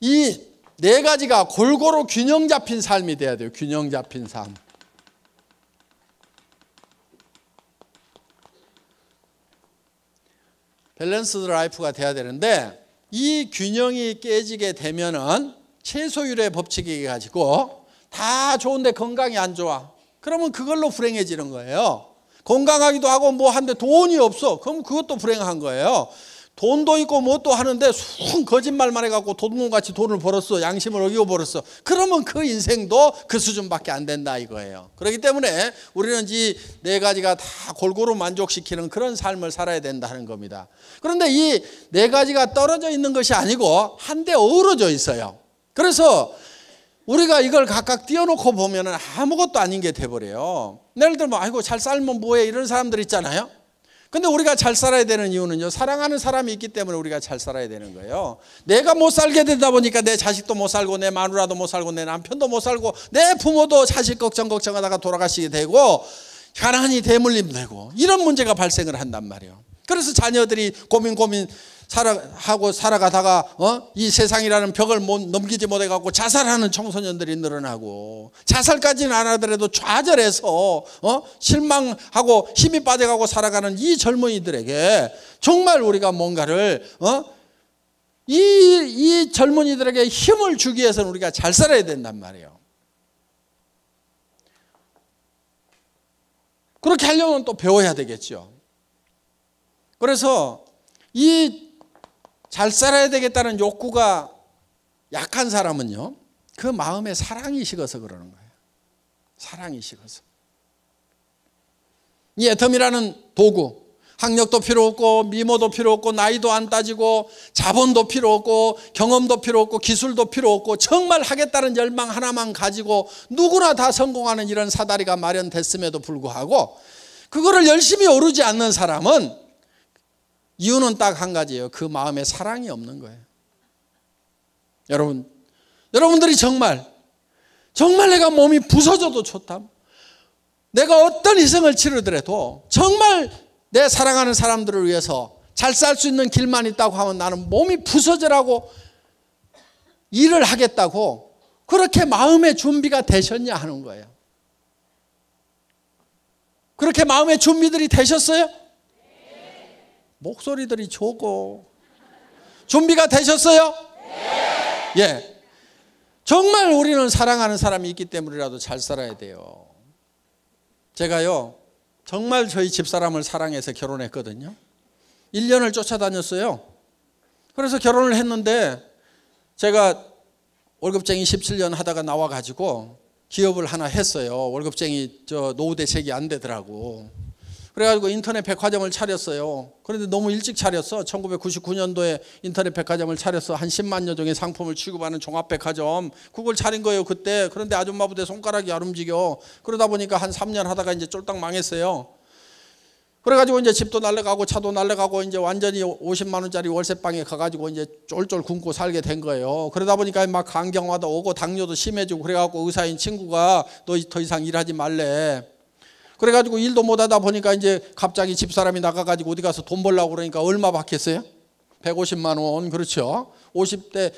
이네 가지가 골고루 균형 잡힌 삶이 돼야 돼요. 균형 잡힌 삶. 밸런스드 라이프가 돼야 되는데 이 균형이 깨지게 되면은 최소율의 법칙이 가지고 다 좋은데 건강이 안 좋아. 그러면 그걸로 불행해지는 거예요. 건강하기도 하고 뭐 한데 돈이 없어. 그럼 그것도 불행한 거예요. 돈도 있고 뭣도 하는데 순 거짓말만 해갖고 도둑놈같이 돈을 벌었어. 양심을 어기고 벌었어. 그러면 그 인생도 그 수준밖에 안 된다 이거예요. 그렇기 때문에 우리는 이 네 가지가 다 골고루 만족시키는 그런 삶을 살아야 된다는 겁니다. 그런데 이 네 가지가 떨어져 있는 것이 아니고 한데 어우러져 있어요. 그래서 우리가 이걸 각각 띄워놓고 보면 아무것도 아닌 게 돼버려요. 예를 들면 아이고 잘 살면 뭐해 이런 사람들 있잖아요. 근데 우리가 잘 살아야 되는 이유는요. 사랑하는 사람이 있기 때문에 우리가 잘 살아야 되는 거예요. 내가 못 살게 되다 보니까 내 자식도 못 살고 내 마누라도 못 살고 내 남편도 못 살고 내 부모도 자식 걱정 걱정하다가 돌아가시게 되고 가난이 대물림 되고 이런 문제가 발생을 한단 말이에요. 그래서 자녀들이 고민 고민 살아하고 살아가다가 어? 이 세상이라는 벽을 못 넘기지 못해 갖고 자살하는 청소년들이 늘어나고 자살까지는 안 하더라도 좌절해서 어? 실망하고 힘이 빠져가고 살아가는 이 젊은이들에게 정말 우리가 뭔가를 어? 이, 이 젊은이들에게 힘을 주기 위해서는 우리가 잘 살아야 된단 말이에요. 그렇게 하려면 또 배워야 되겠죠. 그래서 이잘 살아야 되겠다는 욕구가 약한 사람은요. 그 마음에 사랑이 식어서 그러는 거예요. 사랑이 식어서. 이 애텀이라는 도구 학력도 필요 없고 미모도 필요 없고 나이도 안 따지고 자본도 필요 없고 경험도 필요 없고 기술도 필요 없고 정말 하겠다는 열망 하나만 가지고 누구나 다 성공하는 이런 사다리가 마련됐음에도 불구하고 그거를 열심히 오르지 않는 사람은 이유는 딱 한 가지예요. 그 마음에 사랑이 없는 거예요. 여러분, 여러분들이 정말, 정말 내가 몸이 부서져도 좋다. 내가 어떤 희생을 치르더라도 정말 내 사랑하는 사람들을 위해서 잘 살 수 있는 길만 있다고 하면 나는 몸이 부서져라고 일을 하겠다고 그렇게 마음의 준비가 되셨냐 하는 거예요. 그렇게 마음의 준비들이 되셨어요? 목소리들이 좋고 준비가 되셨어요? 네. 예. 정말 우리는 사랑하는 사람이 있기 때문이라도 잘 살아야 돼요. 제가요. 정말 저희 집사람을 사랑해서 결혼했거든요. 1년을 쫓아다녔어요. 그래서 결혼을 했는데 제가 월급쟁이 17년 하다가 나와 가지고 기업을 하나 했어요. 월급쟁이 저 노후 대책이 안 되더라고. 그래가지고 인터넷 백화점을 차렸어요. 그런데 너무 일찍 차렸어. 1999년도에 인터넷 백화점을 차렸어. 한 10만 여종의 상품을 취급하는 종합백화점. 그걸 차린 거예요, 그때. 그런데 아줌마 부대 손가락이 안 움직여. 그러다 보니까 한 3년 하다가 이제 쫄딱 망했어요. 그래가지고 이제 집도 날려가고 차도 날려가고 이제 완전히 50만 원짜리 월세방에 가가지고 이제 쫄쫄 굶고 살게 된 거예요. 그러다 보니까 막강경화도 오고 당뇨도 심해지고 그래가지고 의사인 친구가 너 더 이상 일하지 말래. 그래가지고 일도 못하다 보니까 이제 갑자기 집사람이 나가가지고 어디 가서 돈 벌라고 그러니까 얼마 받겠어요? 150만 원 그렇죠. 50대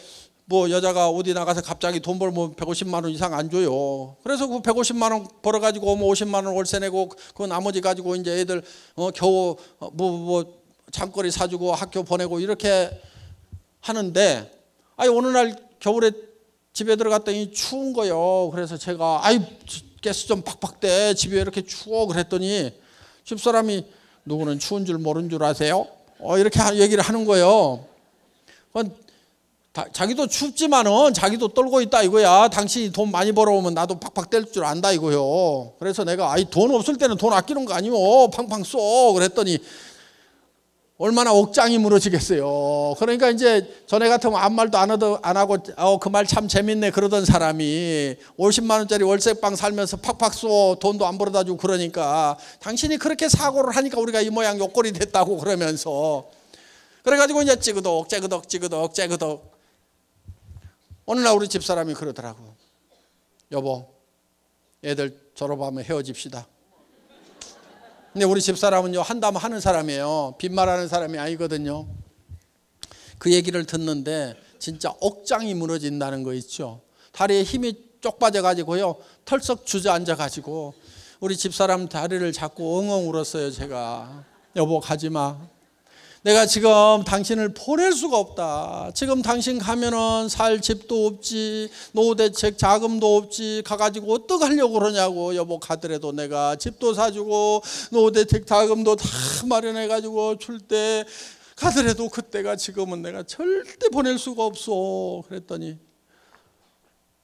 뭐 여자가 어디 나가서 갑자기 돈 벌면 150만 원 이상 안 줘요. 그래서 그 150만 원 벌어 가지고 뭐 50만 원 월세 내고 그 나머지 가지고 이제 애들 어 겨우 뭐뭐 어, 뭐 장거리 사주고 학교 보내고 이렇게 하는데 아니 어느 날 겨울에 집에 들어갔더니 추운 거요. 예 그래서 제가 아이 가스 좀 팍팍대 집에 이렇게 추워 그랬더니 집사람이 누구는 추운 줄모른줄 아세요? 어, 이렇게 얘기를 하는 거예요. 자기도 춥지만은 자기도 떨고 있다 이거야. 당신이 돈 많이 벌어오면 나도 팍팍 뗄 줄 안다 이거요. 그래서 내가 아이 돈 없을 때는 돈 아끼는 거 아니오. 팡팡 쏘 그랬더니 얼마나 옥장이 무너지겠어요. 그러니까 이제 전에 같으면 아무 말도 안, 하도, 안 하고 어, 그말 참 재밌네 그러던 사람이 50만 원짜리 월세방 살면서 팍팍 쏘 돈도 안 벌어다 주고 그러니까 당신이 그렇게 사고를 하니까 우리가 이 모양 욕골이 됐다고 그러면서 그래가지고 이제 찌그덕 찌그덕 찌그덕 찌그덕 오늘날 우리 집사람이 그러더라고 여보 애들 졸업하면 헤어집시다 근데 우리 집사람은요 한다면 하는 사람이에요. 빈말하는 사람이 아니거든요. 그 얘기를 듣는데 진짜 억장이 무너진다는 거 있죠. 다리에 힘이 쪽 빠져가지고요. 털썩 주저앉아가지고 우리 집사람 다리를 잡고 엉엉 울었어요 제가. 여보 가지마. 내가 지금 당신을 보낼 수가 없다. 지금 당신 가면은 살 집도 없지, 노후대책 자금도 없지, 가가지고 어떡하려고 그러냐고 여보 가더라도 내가 집도 사주고 노후대책 자금도 다 마련해가지고 줄 때 가더라도 그때가 지금은 내가 절대 보낼 수가 없어. 그랬더니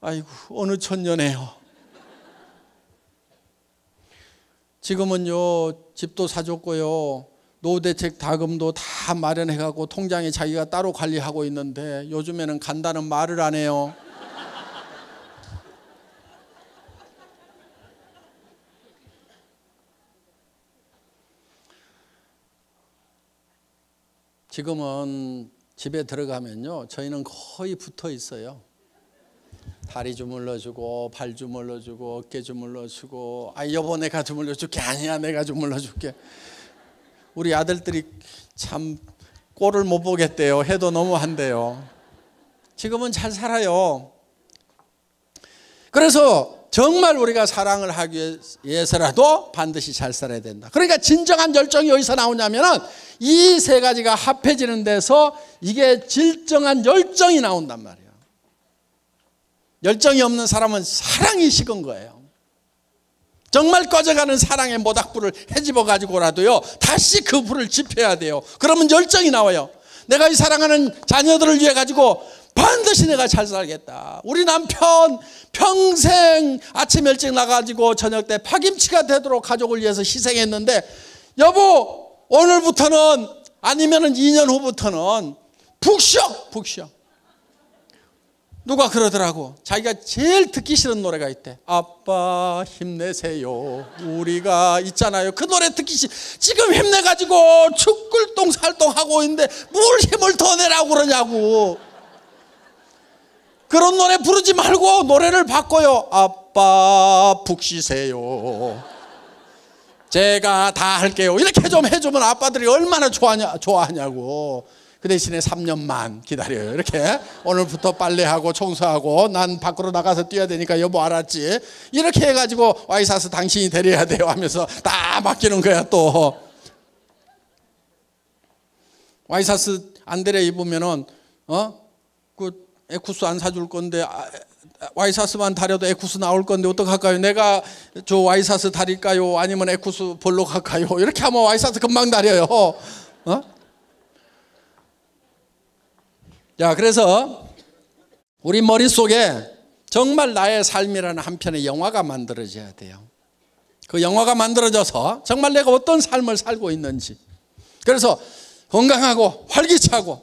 아이고 어느 천년에요. 지금은요 집도 사줬고요. 노후대책 다금도 다 마련해갖고 통장에 자기가 따로 관리하고 있는데 요즘에는 간다는 말을 안 해요. 지금은 집에 들어가면요. 저희는 거의 붙어 있어요. 다리 주물러주고 발 주물러주고 어깨 주물러주고 아 여보 내가 주물러줄게 아니야 내가 주물러줄게 우리 아들들이 참 꼴을 못 보겠대요. 해도 너무한대요 지금은 잘 살아요. 그래서 정말 우리가 사랑을 하기 위해서라도 반드시 잘 살아야 된다. 그러니까 진정한 열정이 어디서 나오냐면이 세 가지가 합해지는 데서 이게 진정한 열정이 나온단 말이에요. 열정이 없는 사람은 사랑이 식은 거예요. 정말 꺼져가는 사랑의 모닥불을 헤집어 가지고라도요. 다시 그 불을 지펴야 돼요. 그러면 열정이 나와요. 내가 이 사랑하는 자녀들을 위해 가지고 반드시 내가 잘 살겠다. 우리 남편 평생 아침 일찍 나가지고 저녁 때 파김치가 되도록 가족을 위해서 희생했는데 여보 오늘부터는 아니면은 2년 후부터는 북시북시 누가 그러더라고. 자기가 제일 듣기 싫은 노래가 있대. 아빠 힘내세요. 우리가 있잖아요. 그 노래 듣기 싫. 지금 힘내가지고 죽을 똥살똥 하고 있는데 뭘 힘을 더 내라고 그러냐고. 그런 노래 부르지 말고 노래를 바꿔요. 아빠 푹 쉬세요. 제가 다 할게요. 이렇게 좀 해주면 아빠들이 얼마나 좋아하냐, 좋아하냐고. 그 대신에 3년만 기다려요. 이렇게 오늘부터 빨래하고 청소하고 난 밖으로 나가서 뛰어야 되니까 여보 알았지? 이렇게 해가지고 와이사스 당신이 데려야 돼요 하면서 다 맡기는 거야 또. 와이사스 안 데려 입으면은 어 그 에쿠스 안 사줄 건데 아, 와이사스만 다려도 에쿠스 나올 건데 어떡할까요? 내가 저 와이사스 다릴까요? 아니면 에쿠스 볼로 갈까요? 이렇게 하면 와이사스 금방 다려요. 어? 자, 그래서 우리 머릿속에 정말 나의 삶이라는 한 편의 영화가 만들어져야 돼요. 그 영화가 만들어져서 정말 내가 어떤 삶을 살고 있는지. 그래서 건강하고 활기차고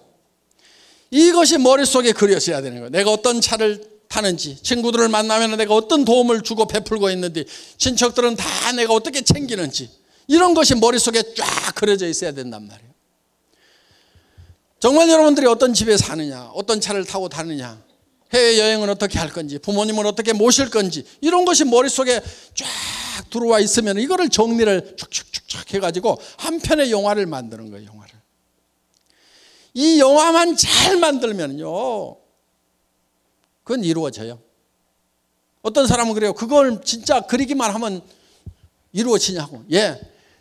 이것이 머릿속에 그려져야 되는 거예요. 내가 어떤 차를 타는지, 친구들을 만나면 내가 어떤 도움을 주고 베풀고 있는지, 친척들은 다 내가 어떻게 챙기는지, 이런 것이 머릿속에 쫙 그려져 있어야 된단 말이에요. 정말 여러분들이 어떤 집에 사느냐, 어떤 차를 타고 다느냐, 해외여행은 어떻게 할 건지, 부모님을 어떻게 모실 건지, 이런 것이 머릿속에 쫙 들어와 있으면 이거를 정리를 쭉쭉쭉쭉 해가지고 한편의 영화를 만드는 거예요, 영화를. 이 영화만 잘 만들면요, 그건 이루어져요. 어떤 사람은 그래요. 그걸 진짜 그리기만 하면 이루어지냐고. 예.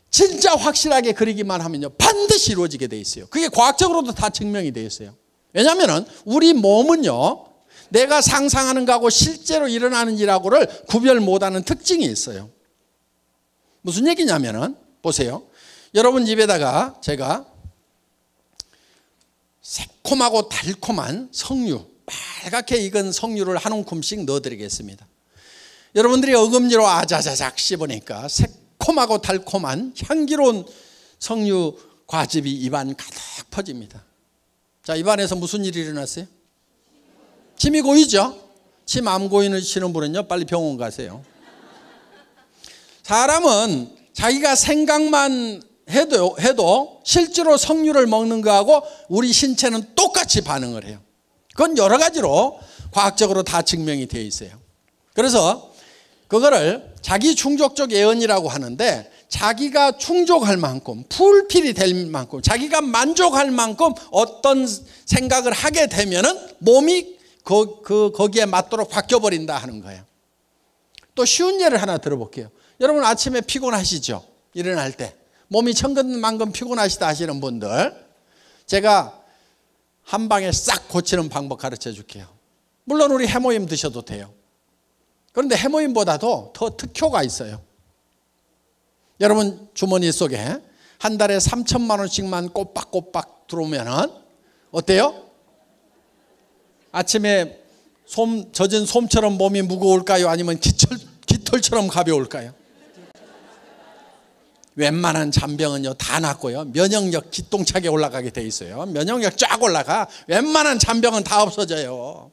진짜 확실하게 그리기만 하면요. 반드시 이루어지게 돼 있어요. 그게 과학적으로도 다 증명이 돼 있어요. 왜냐하면 우리 몸은요. 내가 상상하는 거하고 실제로 일어나는 일하고를 구별 못하는 특징이 있어요. 무슨 얘기냐면은 보세요. 여러분 입에다가 제가 새콤하고 달콤한 석류 빨갛게 익은 석류를 한 움큼씩 넣어드리겠습니다. 여러분들이 어금니로 아자자작 씹으니까 색 콤하고 달콤한 향기로운 석류 과즙이 입안 가득 퍼집니다. 자, 입안에서 무슨 일이 일어났어요? 침이 고이죠? 침 안 고이시는 분은요, 빨리 병원 가세요. 사람은 자기가 생각만 해도, 해도 실제로 석류를 먹는 거하고 우리 신체는 똑같이 반응을 해요. 그건 여러 가지로 과학적으로 다 증명이 되어 있어요. 그래서 그거를 자기 충족적 예언이라고 하는데 자기가 충족할 만큼 풀필이 될 만큼 자기가 만족할 만큼 어떤 생각을 하게 되면은 몸이 그, 그 거기에 맞도록 바뀌어 버린다 하는 거예요. 또 쉬운 예를 하나 들어볼게요. 여러분 아침에 피곤하시죠? 일어날 때 몸이 천근만근 피곤하시다 하시는 분들 제가 한 방에 싹 고치는 방법 가르쳐 줄게요. 물론 우리 해모임 드셔도 돼요. 그런데 해모임보다도 더 특효가 있어요. 여러분 주머니 속에 한 달에 3천만 원씩만 꼬박꼬박 들어오면 어때요? 아침에 솜, 젖은 솜처럼 몸이 무거울까요? 아니면 깃털, 깃털처럼 가벼울까요? 웬만한 잔병은요 다 낫고요 면역력 기똥차게 올라가게 돼 있어요 면역력 쫙 올라가 웬만한 잔병은 다 없어져요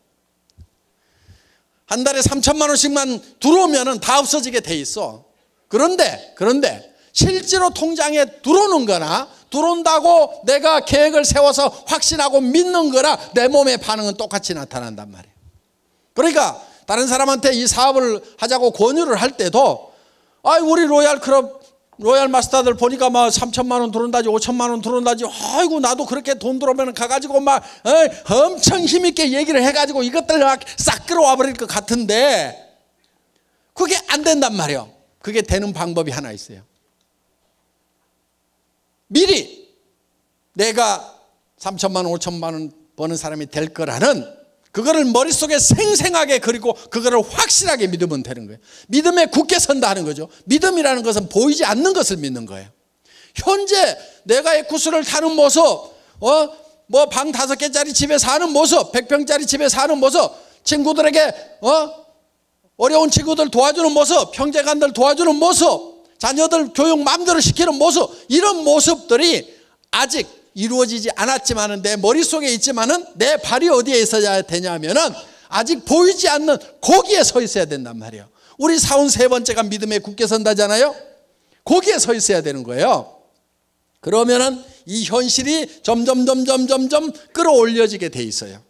한 달에 3천만 원씩만 들어오면다 없어지게 돼 있어. 그런데 그런데 실제로 통장에 들어오는 거나 들어온다고 내가 계획을 세워서 확신하고 믿는 거라 내 몸의 반응은 똑같이 나타난단 말이에요. 그러니까 다른 사람한테 이 사업을 하자고 권유를 할 때도 아, 우리 로얄 클럽 로얄 마스터들 보니까 막 뭐 3천만 원 들어온다지 5천만 원 들어온다지 아이고 나도 그렇게 돈 들어오면 가가지고 막 어, 엄청 힘있게 얘기를 해가지고 이것들 막 싹 끌어와 버릴 것 같은데 그게 안 된단 말이에요 그게 되는 방법이 하나 있어요 미리 내가 3천만 원 5천만 원 버는 사람이 될 거라는 그거를 머릿속에 생생하게 그리고 그거를 확실하게 믿으면 되는 거예요. 믿음에 굳게 선다 는 거죠. 믿음이라는 것은 보이지 않는 것을 믿는 거예요. 현재 내가 에쿠스를 타는 모습, 어, 뭐 방 다섯 개짜리 집에 사는 모습, 백평짜리 집에 사는 모습, 친구들에게, 어, 어려운 친구들 도와주는 모습, 형제간들 도와주는 모습, 자녀들 교육 마음대로 시키는 모습, 이런 모습들이 아직 이루어지지 않았지만내 머릿속에 있지만내 발이 어디에 있어야 되냐면 아직 보이지 않는 거기에 서 있어야 된단 말이에요. 우리 사원 세 번째가 믿음에 굳게 선다잖아요. 거기에 서 있어야 되는 거예요. 그러면은 이 현실이 점점 점점 점점 끌어올려지게 돼 있어요.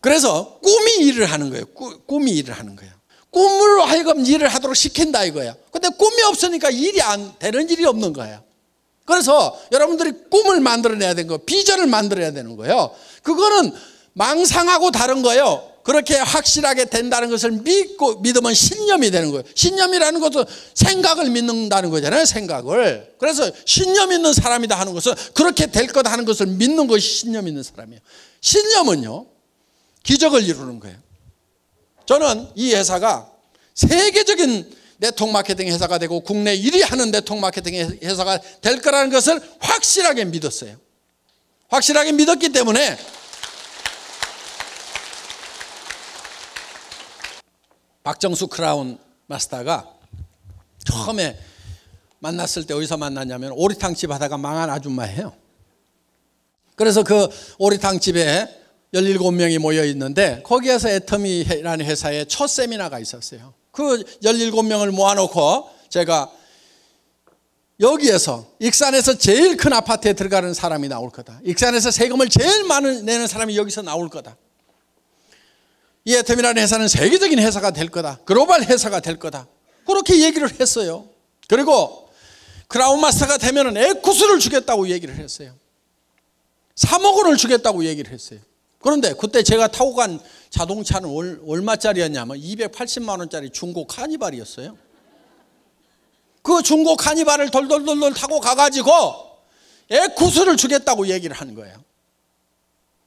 그래서 꿈이 일을 하는 거예요. 꾸, 이 일을 하는 거예요. 꿈을 하여금 일을 하도록 시킨다 이거예요. 근데 꿈이 없으니까 일이 안 되는 일이 없는 거예요. 그래서 여러분들이 꿈을 만들어내야 되는 거, 비전을 만들어야 되는 거예요. 그거는 망상하고 다른 거예요. 그렇게 확실하게 된다는 것을 믿고 믿으면 신념이 되는 거예요. 신념이라는 것은 생각을 믿는다는 거잖아요. 생각을. 그래서 신념 있는 사람이다 하는 것은 그렇게 될 거다 하는 것을 믿는 것이 신념 있는 사람이에요. 신념은요. 기적을 이루는 거예요. 저는 이 회사가 세계적인 네트워크 마케팅 회사가 되고 국내 1위 하는 네트워크 마케팅 회사가 될 거라는 것을 확실하게 믿었어요. 확실하게 믿었기 때문에 박정수 크라운 마스터가 처음에 만났을 때 어디서 만났냐면 오리탕집 하다가 망한 아줌마예요. 그래서 그 오리탕집에 17명이 모여 있는데 거기에서 애터미라는 회사의 첫 세미나가 있었어요. 그 17명을 모아놓고 제가 여기에서 익산에서 제일 큰 아파트에 들어가는 사람이 나올 거다. 익산에서 세금을 제일 많이 내는 사람이 여기서 나올 거다. 이 에텀이라는 회사는 세계적인 회사가 될 거다. 글로벌 회사가 될 거다. 그렇게 얘기를 했어요. 그리고 크라운마스터가 되면 에쿠스를 주겠다고 얘기를 했어요. 3억 원을 주겠다고 얘기를 했어요. 그런데 그때 제가 타고 간 자동차는 월, 얼마짜리였냐면 280만 원짜리 중고 카니발이었어요. 그 중고 카니발을 돌돌돌돌 타고 가가지고 에쿠스를 주겠다고 얘기를 하는 거예요.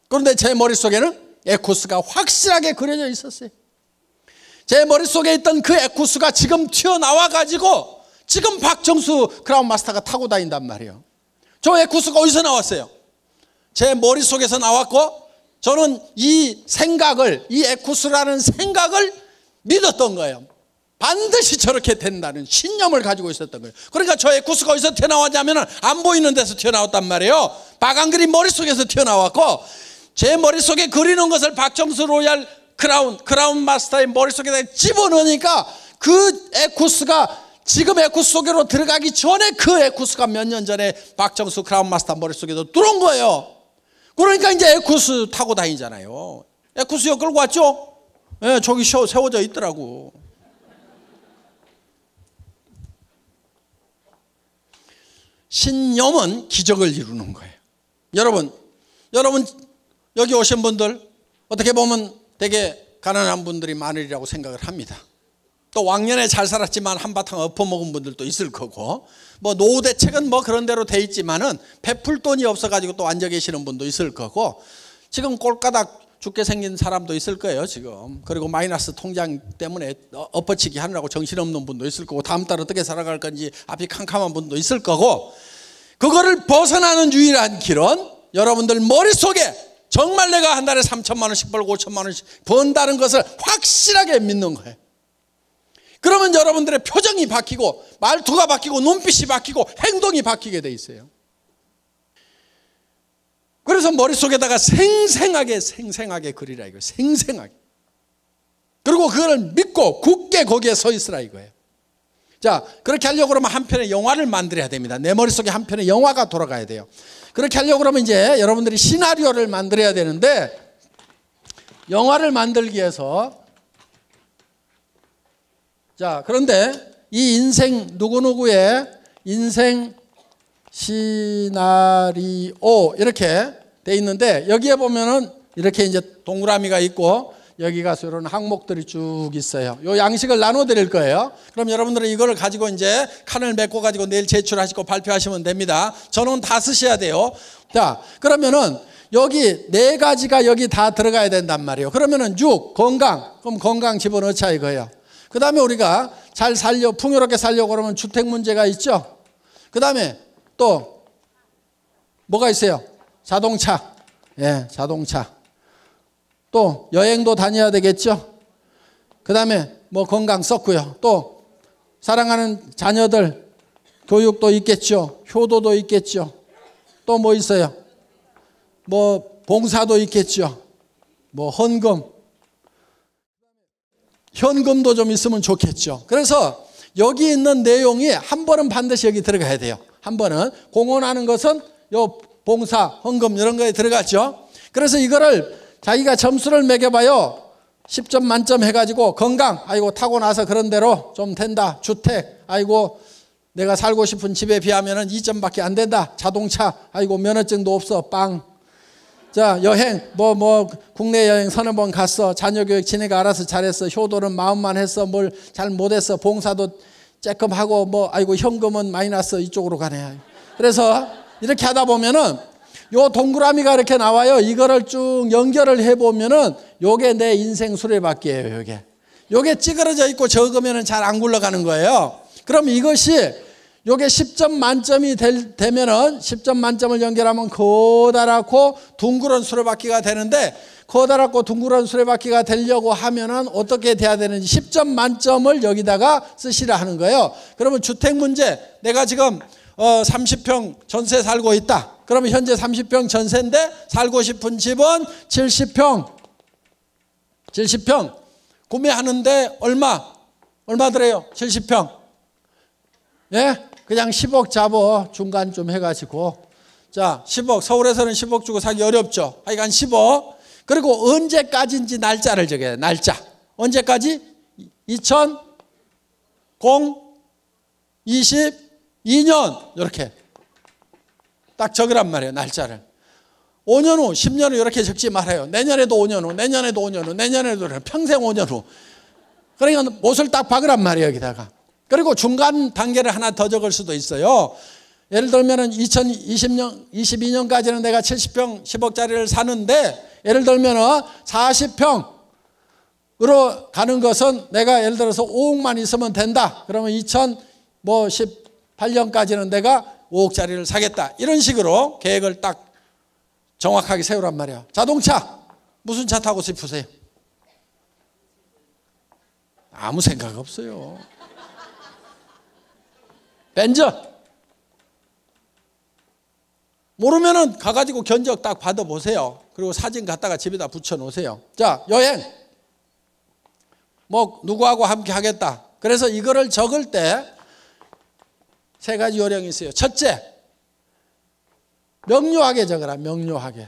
그런데 제 머릿속에는 에쿠스가 확실하게 그려져 있었어요. 제 머릿속에 있던 그 에쿠스가 지금 튀어나와가지고 지금 박정수 그라운 마스터가 타고 다닌단 말이에요. 저 에쿠스가 어디서 나왔어요? 제 머릿속에서 나왔고 저는 이 생각을, 이 에쿠스라는 생각을 믿었던 거예요. 반드시 저렇게 된다는 신념을 가지고 있었던 거예요. 그러니까 저 에쿠스가 어디서 튀어나왔냐면 안 보이는 데서 튀어나왔단 말이에요. 박안그리 머릿속에서 튀어나왔고 제 머릿속에 그리는 것을 박정수 로얄 크라운, 크라운 마스터의 머릿속에 집어넣으니까 그 에쿠스가 지금 에쿠스 속으로 들어가기 전에 그 에쿠스가 몇 년 전에 박정수 크라운 마스터 머릿속에도 들어온 거예요. 그러니까 이제 에쿠스 타고 다니잖아요. 에쿠스역 끌고 왔죠? 예, 저기 세워져 있더라고. 신념은 기적을 이루는 거예요. 여러분, 여러분 여기 오신 분들 어떻게 보면 되게 가난한 분들이 많으리라고 생각을 합니다. 또 왕년에 잘 살았지만 한바탕 엎어먹은 분들도 있을 거고 뭐 노후 대책은 뭐 그런 대로 돼 있지만은 베풀 돈이 없어가지고 또 앉아 계시는 분도 있을 거고 지금 꼴가닥 죽게 생긴 사람도 있을 거예요 지금 그리고 마이너스 통장 때문에 엎어치기 하느라고 정신없는 분도 있을 거고 다음 달 어떻게 살아갈 건지 앞이 캄캄한 분도 있을 거고 그거를 벗어나는 유일한 길은 여러분들 머릿속에 정말 내가 한 달에 3천만 원씩 벌고 5천만 원씩 번다는 것을 확실하게 믿는 거예요 그러면 여러분들의 표정이 바뀌고 말투가 바뀌고 눈빛이 바뀌고 행동이 바뀌게 돼 있어요. 그래서 머릿속에다가 생생하게 생생하게 그리라 이거예요. 생생하게. 그리고 그걸 믿고 굳게 거기에 서 있으라 이거예요. 자, 그렇게 하려고 그러면 한 편의 영화를 만들어야 됩니다. 내 머릿속에 한 편의 영화가 돌아가야 돼요. 그렇게 하려고 그러면 이제 여러분들이 시나리오를 만들어야 되는데 영화를 만들기 위해서 자, 그런데 이 인생 누구누구의 인생 시나리오 이렇게 돼 있는데 여기에 보면은 이렇게 이제 동그라미가 있고 여기 가서 이런 항목들이 쭉 있어요. 요 양식을 나눠 드릴 거예요. 그럼 여러분들은 이걸 가지고 이제 칸을 메꿔 가지고 내일 제출하시고 발표하시면 됩니다. 저는 다 쓰셔야 돼요. 자, 그러면은 여기 네 가지가 여기 다 들어가야 된단 말이에요. 그러면은 육 건강. 그럼 건강 집어넣자 이거예요. 그 다음에 우리가 잘 살려, 풍요롭게 살려고 그러면 주택 문제가 있죠. 그 다음에 또 뭐가 있어요? 자동차. 예, 자동차. 또 여행도 다녀야 되겠죠. 그 다음에 뭐 건강 썼고요. 또 사랑하는 자녀들 교육도 있겠죠. 효도도 있겠죠. 또 뭐 있어요? 뭐 봉사도 있겠죠. 뭐 헌금, 현금도 좀 있으면 좋겠죠. 그래서 여기 있는 내용이 한 번은 반드시 여기 들어가야 돼요. 한 번은 공헌하는 것은 요 봉사, 헌금 이런 거에 들어갔죠. 그래서 이거를 자기가 점수를 매겨봐요. 10점 만점 해가지고 건강, 아이고 타고 나서 그런 대로 좀 된다. 주택, 아이고 내가 살고 싶은 집에 비하면 2점밖에 안 된다. 자동차, 아이고 면허증도 없어. 빵, 자 여행 뭐뭐 뭐 국내 여행 서너 번 갔어 자녀 교육 지내가 알아서 잘했어 효도는 마음만 했어 뭘 잘 못했어 봉사도 쬐끔하고 뭐 아이고 현금은 마이너스 이쪽으로 가네 그래서 이렇게 하다 보면은 요 동그라미가 이렇게 나와요 이거를 쭉 연결을 해보면은 요게 내 인생 수레바퀴예요 요게 요게 찌그러져 있고 적으면은 잘 안 굴러가는 거예요 그럼 이것이 요게 10점 만점이 될, 되면은 10점 만점을 연결하면 커다랗고 둥그런 수레바퀴가 되는데 커다랗고 둥그런 수레바퀴가 되려고 하면은 어떻게 돼야 되는지 10점 만점을 여기다가 쓰시라 하는 거예요. 그러면 주택 문제 내가 지금 어 30평 전세 살고 있다. 그러면 현재 30평 전세인데 살고 싶은 집은 70평 70평 구매하는데 얼마 얼마 들어요? 70평 예? 그냥 10억 잡어 중간 좀 해가지고 자 10억 서울에서는 10억 주고 사기 어렵죠 하여간 10억 그리고 언제까지인지 날짜를 적어야 돼 날짜 언제까지 2022년 이렇게 딱 적으란 말이에요 날짜를 5년 후 10년 후 이렇게 적지 말아요 내년에도 5년 후 내년에도 5년 후 내년에도 평생 5년 후 그러니까 못을 딱 박으란 말이에요 여기다가 그리고 중간 단계를 하나 더 적을 수도 있어요. 예를 들면 2020년, 22년까지는 내가 70평 10억짜리를 사는데 예를 들면 40평으로 가는 것은 내가 예를 들어서 5억만 있으면 된다. 그러면 2018년까지는 뭐 내가 5억짜리를 사겠다. 이런 식으로 계획을 딱 정확하게 세우란 말이야. 자동차. 무슨 차 타고 싶으세요? 아무 생각 없어요. 벤져. 모르면은 가가지고 견적 딱 받아보세요. 그리고 사진 갖다가 집에다 붙여놓으세요. 자, 여행. 뭐, 누구하고 함께 하겠다. 그래서 이거를 적을 때 세 가지 요령이 있어요. 첫째, 명료하게 적어라, 명료하게.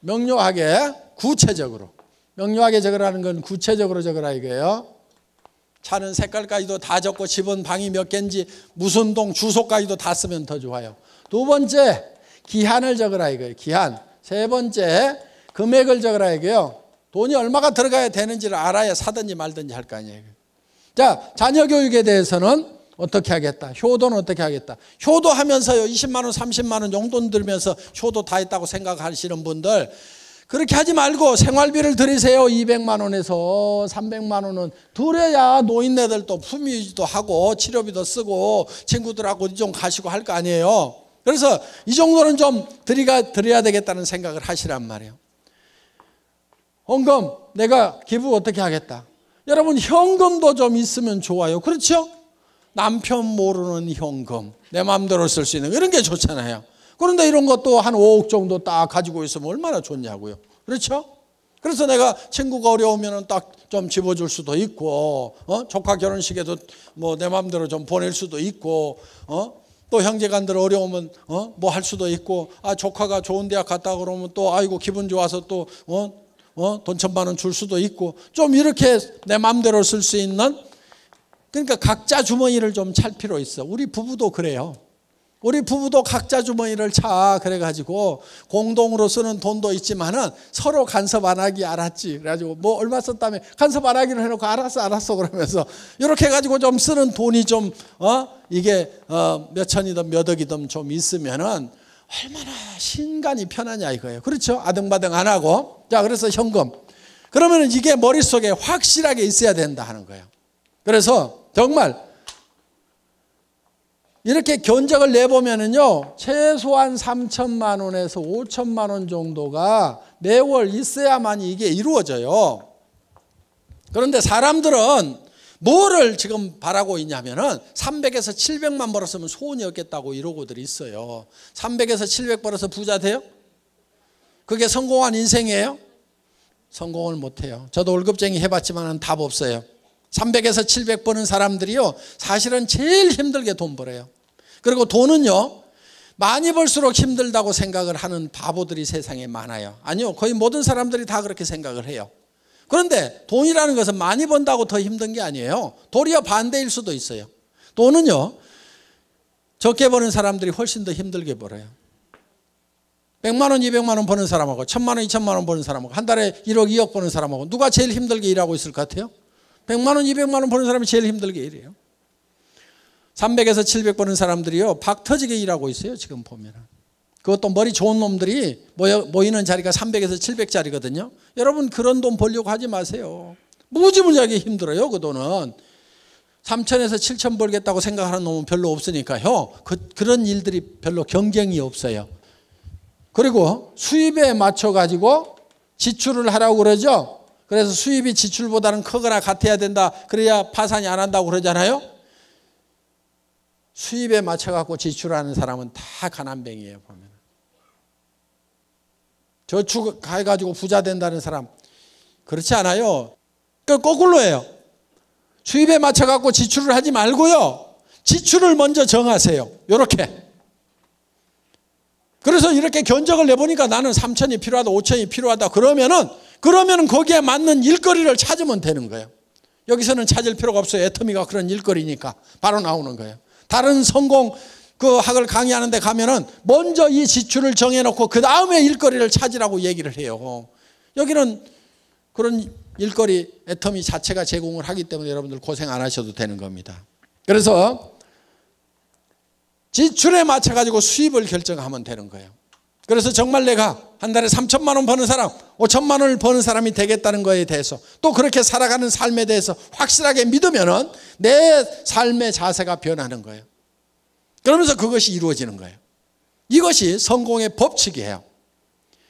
명료하게, 구체적으로. 명료하게 적으라는 건 구체적으로 적으라 이거예요. 차는 색깔까지도 다 적고 집은 방이 몇 개인지 무슨 동 주소까지도 다 쓰면 더 좋아요. 두 번째 기한을 적으라 이거예요. 기한. 세 번째 금액을 적으라 이거예요. 돈이 얼마가 들어가야 되는지를 알아야 사든지 말든지 할 거 아니에요. 자 자녀 교육에 대해서는 어떻게 하겠다. 효도는 어떻게 하겠다. 효도하면서요. 20만 원, 30만 원 용돈 들면서 효도 다 했다고 생각하시는 분들 그렇게 하지 말고 생활비를 들이세요. 200만 원에서 300만 원은 들여야 노인네들도 품위기도 하고 치료비도 쓰고 친구들하고 좀 가시고 할 거 아니에요. 그래서 이 정도는 좀 드리가 드려야 되겠다는 생각을 하시란 말이에요. 헌금 내가 기부 어떻게 하겠다. 여러분 현금도 좀 있으면 좋아요. 그렇죠? 남편 모르는 현금 내 마음대로 쓸 수 있는 이런 게 좋잖아요. 그런데 이런 것도 한 5억 정도 딱 가지고 있으면 얼마나 좋냐고요. 그렇죠? 그래서 내가 친구가 어려우면 딱 좀 집어줄 수도 있고, 어? 조카 결혼식에도 뭐 내 마음대로 좀 보낼 수도 있고, 어? 또 형제간들 어려우면 어? 뭐할 수도 있고, 아 조카가 좋은 대학 갔다 그러면 또 아이고 기분 좋아서 또 어? 어? 돈 천만 원 줄 수도 있고, 좀 이렇게 내 마음대로 쓸 수 있는 그러니까 각자 주머니를 좀 찰 필요 있어. 우리 부부도 그래요. 우리 부부도 각자 주머니를 차 그래가지고 공동으로 쓰는 돈도 있지만은 서로 간섭 안 하기 알았지 그래가지고 뭐 얼마 썼다며 간섭 안 하기로 해놓고 알았어 알았어 그러면서 이렇게 해가지고 좀 쓰는 돈이 좀 어 이게 어 몇 천이든 몇 억이든 좀 있으면은 얼마나 신간이 편하냐 이거예요 그렇죠 아등바등 안 하고 자 그래서 현금 그러면은 이게 머릿속에 확실하게 있어야 된다 하는 거예요 그래서 정말 이렇게 견적을 내보면은요, 최소한 3천만 원에서 5천만 원 정도가 매월 있어야만 이게 이루어져요. 그런데 사람들은 뭐를 지금 바라고 있냐면은 300에서 700만 벌었으면 소원이 없겠다고 이러고들 있어요. 300에서 700 벌어서 부자 돼요? 그게 성공한 인생이에요? 성공을 못해요. 저도 월급쟁이 해봤지만 답 없어요. 300에서 700 버는 사람들이요. 사실은 제일 힘들게 돈 벌어요. 그리고 돈은요. 많이 벌수록 힘들다고 생각을 하는 바보들이 세상에 많아요. 아니요. 거의 모든 사람들이 다 그렇게 생각을 해요. 그런데 돈이라는 것은 많이 번다고 더 힘든 게 아니에요. 도리어 반대일 수도 있어요. 돈은요. 적게 버는 사람들이 훨씬 더 힘들게 벌어요. 100만 원, 200만 원 버는 사람하고 1000만 원, 2000만 원 버는 사람하고 한 달에 1억, 2억 버는 사람하고 누가 제일 힘들게 일하고 있을 것 같아요? 100만 원, 200만 원 버는 사람이 제일 힘들게 일해요. 300에서 700 버는 사람들이요. 박 터지게 일하고 있어요. 지금 보면. 그것도 머리 좋은 놈들이 모여, 모이는 자리가 300에서 700짜리거든요. 여러분 그런 돈 벌려고 하지 마세요. 무지무지하게 힘들어요. 그 돈은. 3천에서 7천 벌겠다고 생각하는 놈은 별로 없으니까요. 그, 그런 일들이 별로 경쟁이 없어요. 그리고 수입에 맞춰 가지고 지출을 하라고 그러죠. 그래서 수입이 지출보다는 크거나 같아야 된다. 그래야 파산이 안 한다고 그러잖아요. 수입에 맞춰 갖고 지출하는 사람은 다 가난뱅이에요, 보면. 저축해 가지고 부자 된다는 사람 그렇지 않아요. 그 거꾸로 해요. 수입에 맞춰 갖고 지출을 하지 말고요. 지출을 먼저 정하세요. 요렇게. 그래서 이렇게 견적을 내보니까 나는 3천이 필요하다, 5천이 필요하다. 그러면은 그러면 거기에 맞는 일거리를 찾으면 되는 거예요. 여기서는 찾을 필요가 없어요. 애터미가 그런 일거리니까 바로 나오는 거예요. 다른 성공 그 학을 강의하는데 가면은 먼저 이 지출을 정해놓고 그 다음에 일거리를 찾으라고 얘기를 해요. 여기는 그런 일거리 애터미 자체가 제공을 하기 때문에 여러분들 고생 안 하셔도 되는 겁니다. 그래서 지출에 맞춰 가지고 수입을 결정하면 되는 거예요. 그래서 정말 내가 한 달에 3천만 원 버는 사람, 5천만 원을 버는 사람이 되겠다는 거에 대해서 또 그렇게 살아가는 삶에 대해서 확실하게 믿으면내 삶의 자세가 변하는 거예요. 그러면서 그것이 이루어지는 거예요. 이것이 성공의 법칙이에요.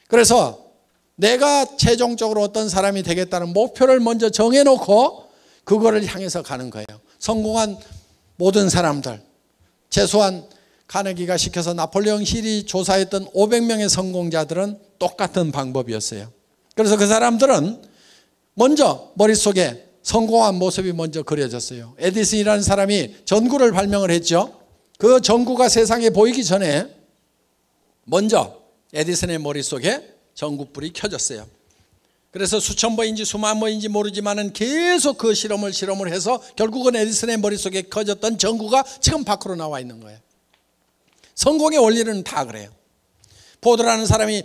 그래서 내가 최종적으로 어떤 사람이 되겠다는 목표를 먼저 정해놓고 그거를 향해서 가는 거예요. 성공한 모든 사람들, 최소한 카네기가 시켜서 나폴레옹힐이 조사했던 500명의 성공자들은 똑같은 방법이었어요. 그래서 그 사람들은 먼저 머릿속에 성공한 모습이 먼저 그려졌어요. 에디슨이라는 사람이 전구를 발명을 했죠. 그 전구가 세상에 보이기 전에 먼저 에디슨의 머릿속에 전구불이 켜졌어요. 그래서 수천 번인지 수만 번인지 모르지만은 계속 그 실험을 실험을 해서 결국은 에디슨의 머릿속에 커졌던 전구가 지금 밖으로 나와 있는 거예요. 성공의 원리는 다 그래요. 포드라는 사람이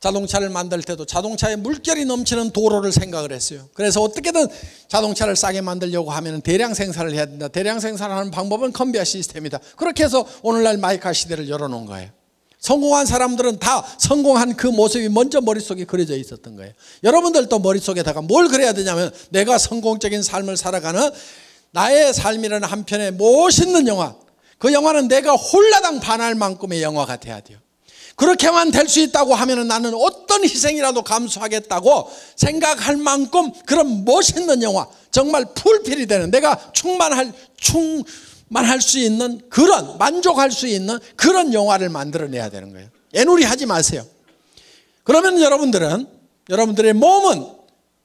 자동차를 만들 때도 자동차에 물결이 넘치는 도로를 생각을 했어요. 그래서 어떻게든 자동차를 싸게 만들려고 하면 대량 생산을 해야 된다. 대량 생산하는 방법은 컨베이어 시스템이다. 그렇게 해서 오늘날 마이카 시대를 열어놓은 거예요. 성공한 사람들은 다 성공한 그 모습이 먼저 머릿속에 그려져 있었던 거예요. 여러분들도 머릿속에다가 뭘그려야 되냐면 내가 성공적인 삶을 살아가는 나의 삶이라는 한편의 멋있는 영화 그 영화는 내가 홀라당 반할 만큼의 영화 가아야 돼요. 그렇게만 될 수 있다고 하면 나는 어떤 희생이라도 감수하겠다고 생각할 만큼 그런 멋있는 영화 정말 풀필이 되는 내가 충만할 충만할 수 있는 그런 만족할 수 있는 그런 영화를 만들어내야 되는 거예요. 애누리 하지 마세요. 그러면 여러분들은 여러분들의 몸은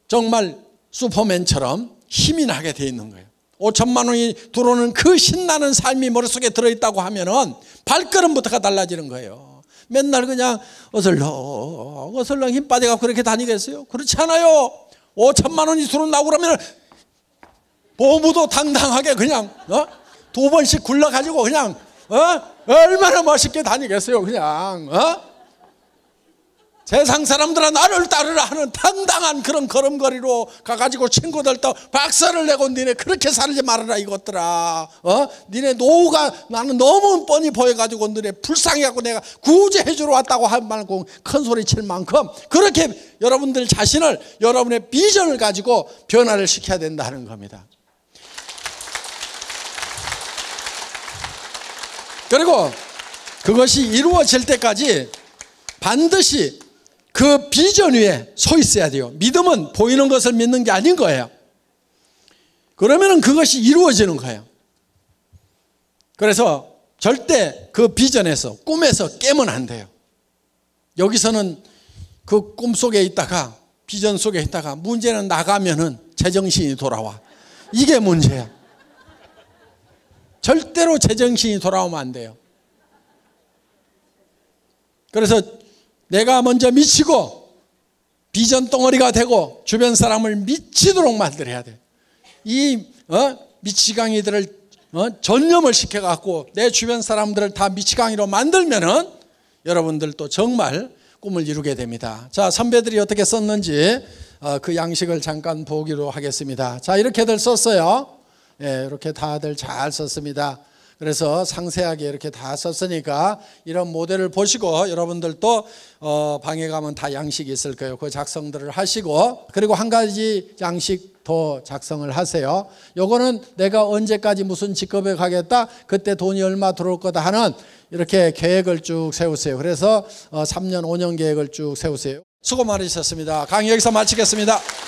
정말 슈퍼맨처럼 힘이 나게 돼 있는 거예요. 5천만 원이 들어오는 그 신나는 삶이 머릿속에 들어있다고 하면은 발걸음부터가 달라지는 거예요. 맨날 그냥 어슬렁, 어슬렁 힘빠져갖 그렇게 다니겠어요? 그렇지 않아요. 5천만 원이 들어온다고 그러면 보무도 당당하게 그냥, 어? 두 번씩 굴러가지고 그냥, 어? 얼마나 멋있게 다니겠어요, 그냥, 어? 세상 사람들아 나를 따르라 하는 당당한 그런 걸음걸이로 가가지고 친구들도 박사를 내고 니네 그렇게 살지 말아라 이것들아 어? 니네 노후가 나는 너무 뻔히 보여가지고 너네 불쌍해갖고 내가 구제해주러 왔다고 한 말고 큰소리 칠 만큼 그렇게 여러분들 자신을 여러분의 비전을 가지고 변화를 시켜야 된다는 겁니다 그리고 그것이 이루어질 때까지 반드시 그 비전 위에 서 있어야 돼요. 믿음은 보이는 것을 믿는 게 아닌 거예요. 그러면은 그것이 이루어지는 거예요. 그래서 절대 그 비전에서 꿈에서 깨면 안 돼요. 여기서는 그 꿈 속에 있다가 비전 속에 있다가 문제는 나가면은 제정신이 돌아와. 이게 문제야. 절대로 제정신이 돌아오면 안 돼요. 그래서 내가 먼저 미치고 비전 덩어리가 되고 주변 사람을 미치도록 만들어야 돼. 이 어? 미치광이들을 어? 전념을 시켜갖고 내 주변 사람들을 다 미치광이로 만들면은 여러분들도 정말 꿈을 이루게 됩니다. 자 선배들이 어떻게 썼는지 어, 그 양식을 잠깐 보기로 하겠습니다. 자 이렇게들 썼어요. 예, 이렇게 다들 잘 썼습니다. 그래서 상세하게 이렇게 다 썼으니까 이런 모델을 보시고 여러분들도 어 방에 가면 다 양식이 있을 거예요. 그 작성들을 하시고 그리고 한 가지 양식 더 작성을 하세요. 요거는 내가 언제까지 무슨 직업에 가겠다. 그때 돈이 얼마 들어올 거다 하는 이렇게 계획을 쭉 세우세요. 그래서 어 3년 5년 계획을 쭉 세우세요. 수고 많으셨습니다. 강의 여기서 마치겠습니다.